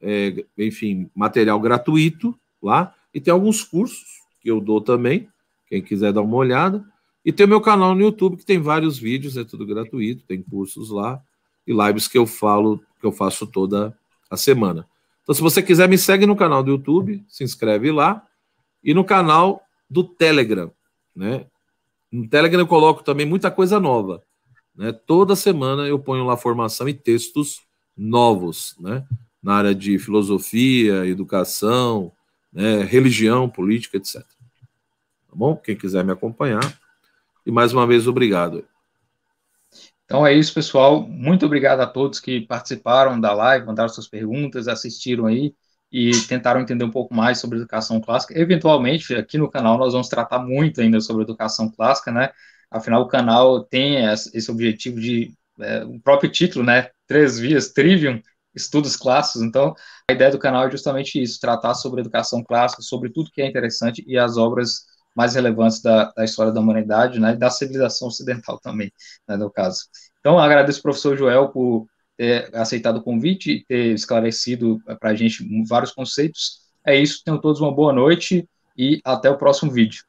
é, enfim, material gratuito lá, e tem alguns cursos que eu dou também, quem quiser dar uma olhada, e tem o meu canal no YouTube que tem vários vídeos, é tudo gratuito, tem cursos lá e lives que eu falo, que eu faço toda a semana. Então se você quiser me segue no canal do YouTube, se inscreve lá e no canal do Telegram, né? No Telegram eu coloco também muita coisa nova, né? Toda semana eu ponho lá formação e textos novos, né? Na área de filosofia, educação, né? religião, política, etc. Tá bom? Quem quiser me acompanhar. E mais uma vez, obrigado. Então é isso, pessoal. Muito obrigado a todos que participaram da live, mandaram suas perguntas, assistiram aí e tentaram entender um pouco mais sobre educação clássica. Eventualmente, aqui no canal, nós vamos tratar muito ainda sobre educação clássica, né? Afinal, o canal tem esse objetivo de. É, o próprio título, né? Três vias, Trivium, estudos clássicos. Então, a ideia do canal é justamente isso: tratar sobre educação clássica, sobre tudo que é interessante e as obras mais relevantes da, da história da humanidade, né? E da civilização ocidental também, né, no caso. Então, agradeço ao professor Joel por ter aceitado o convite e ter esclarecido para a gente vários conceitos. É isso, tenham todos uma boa noite e até o próximo vídeo.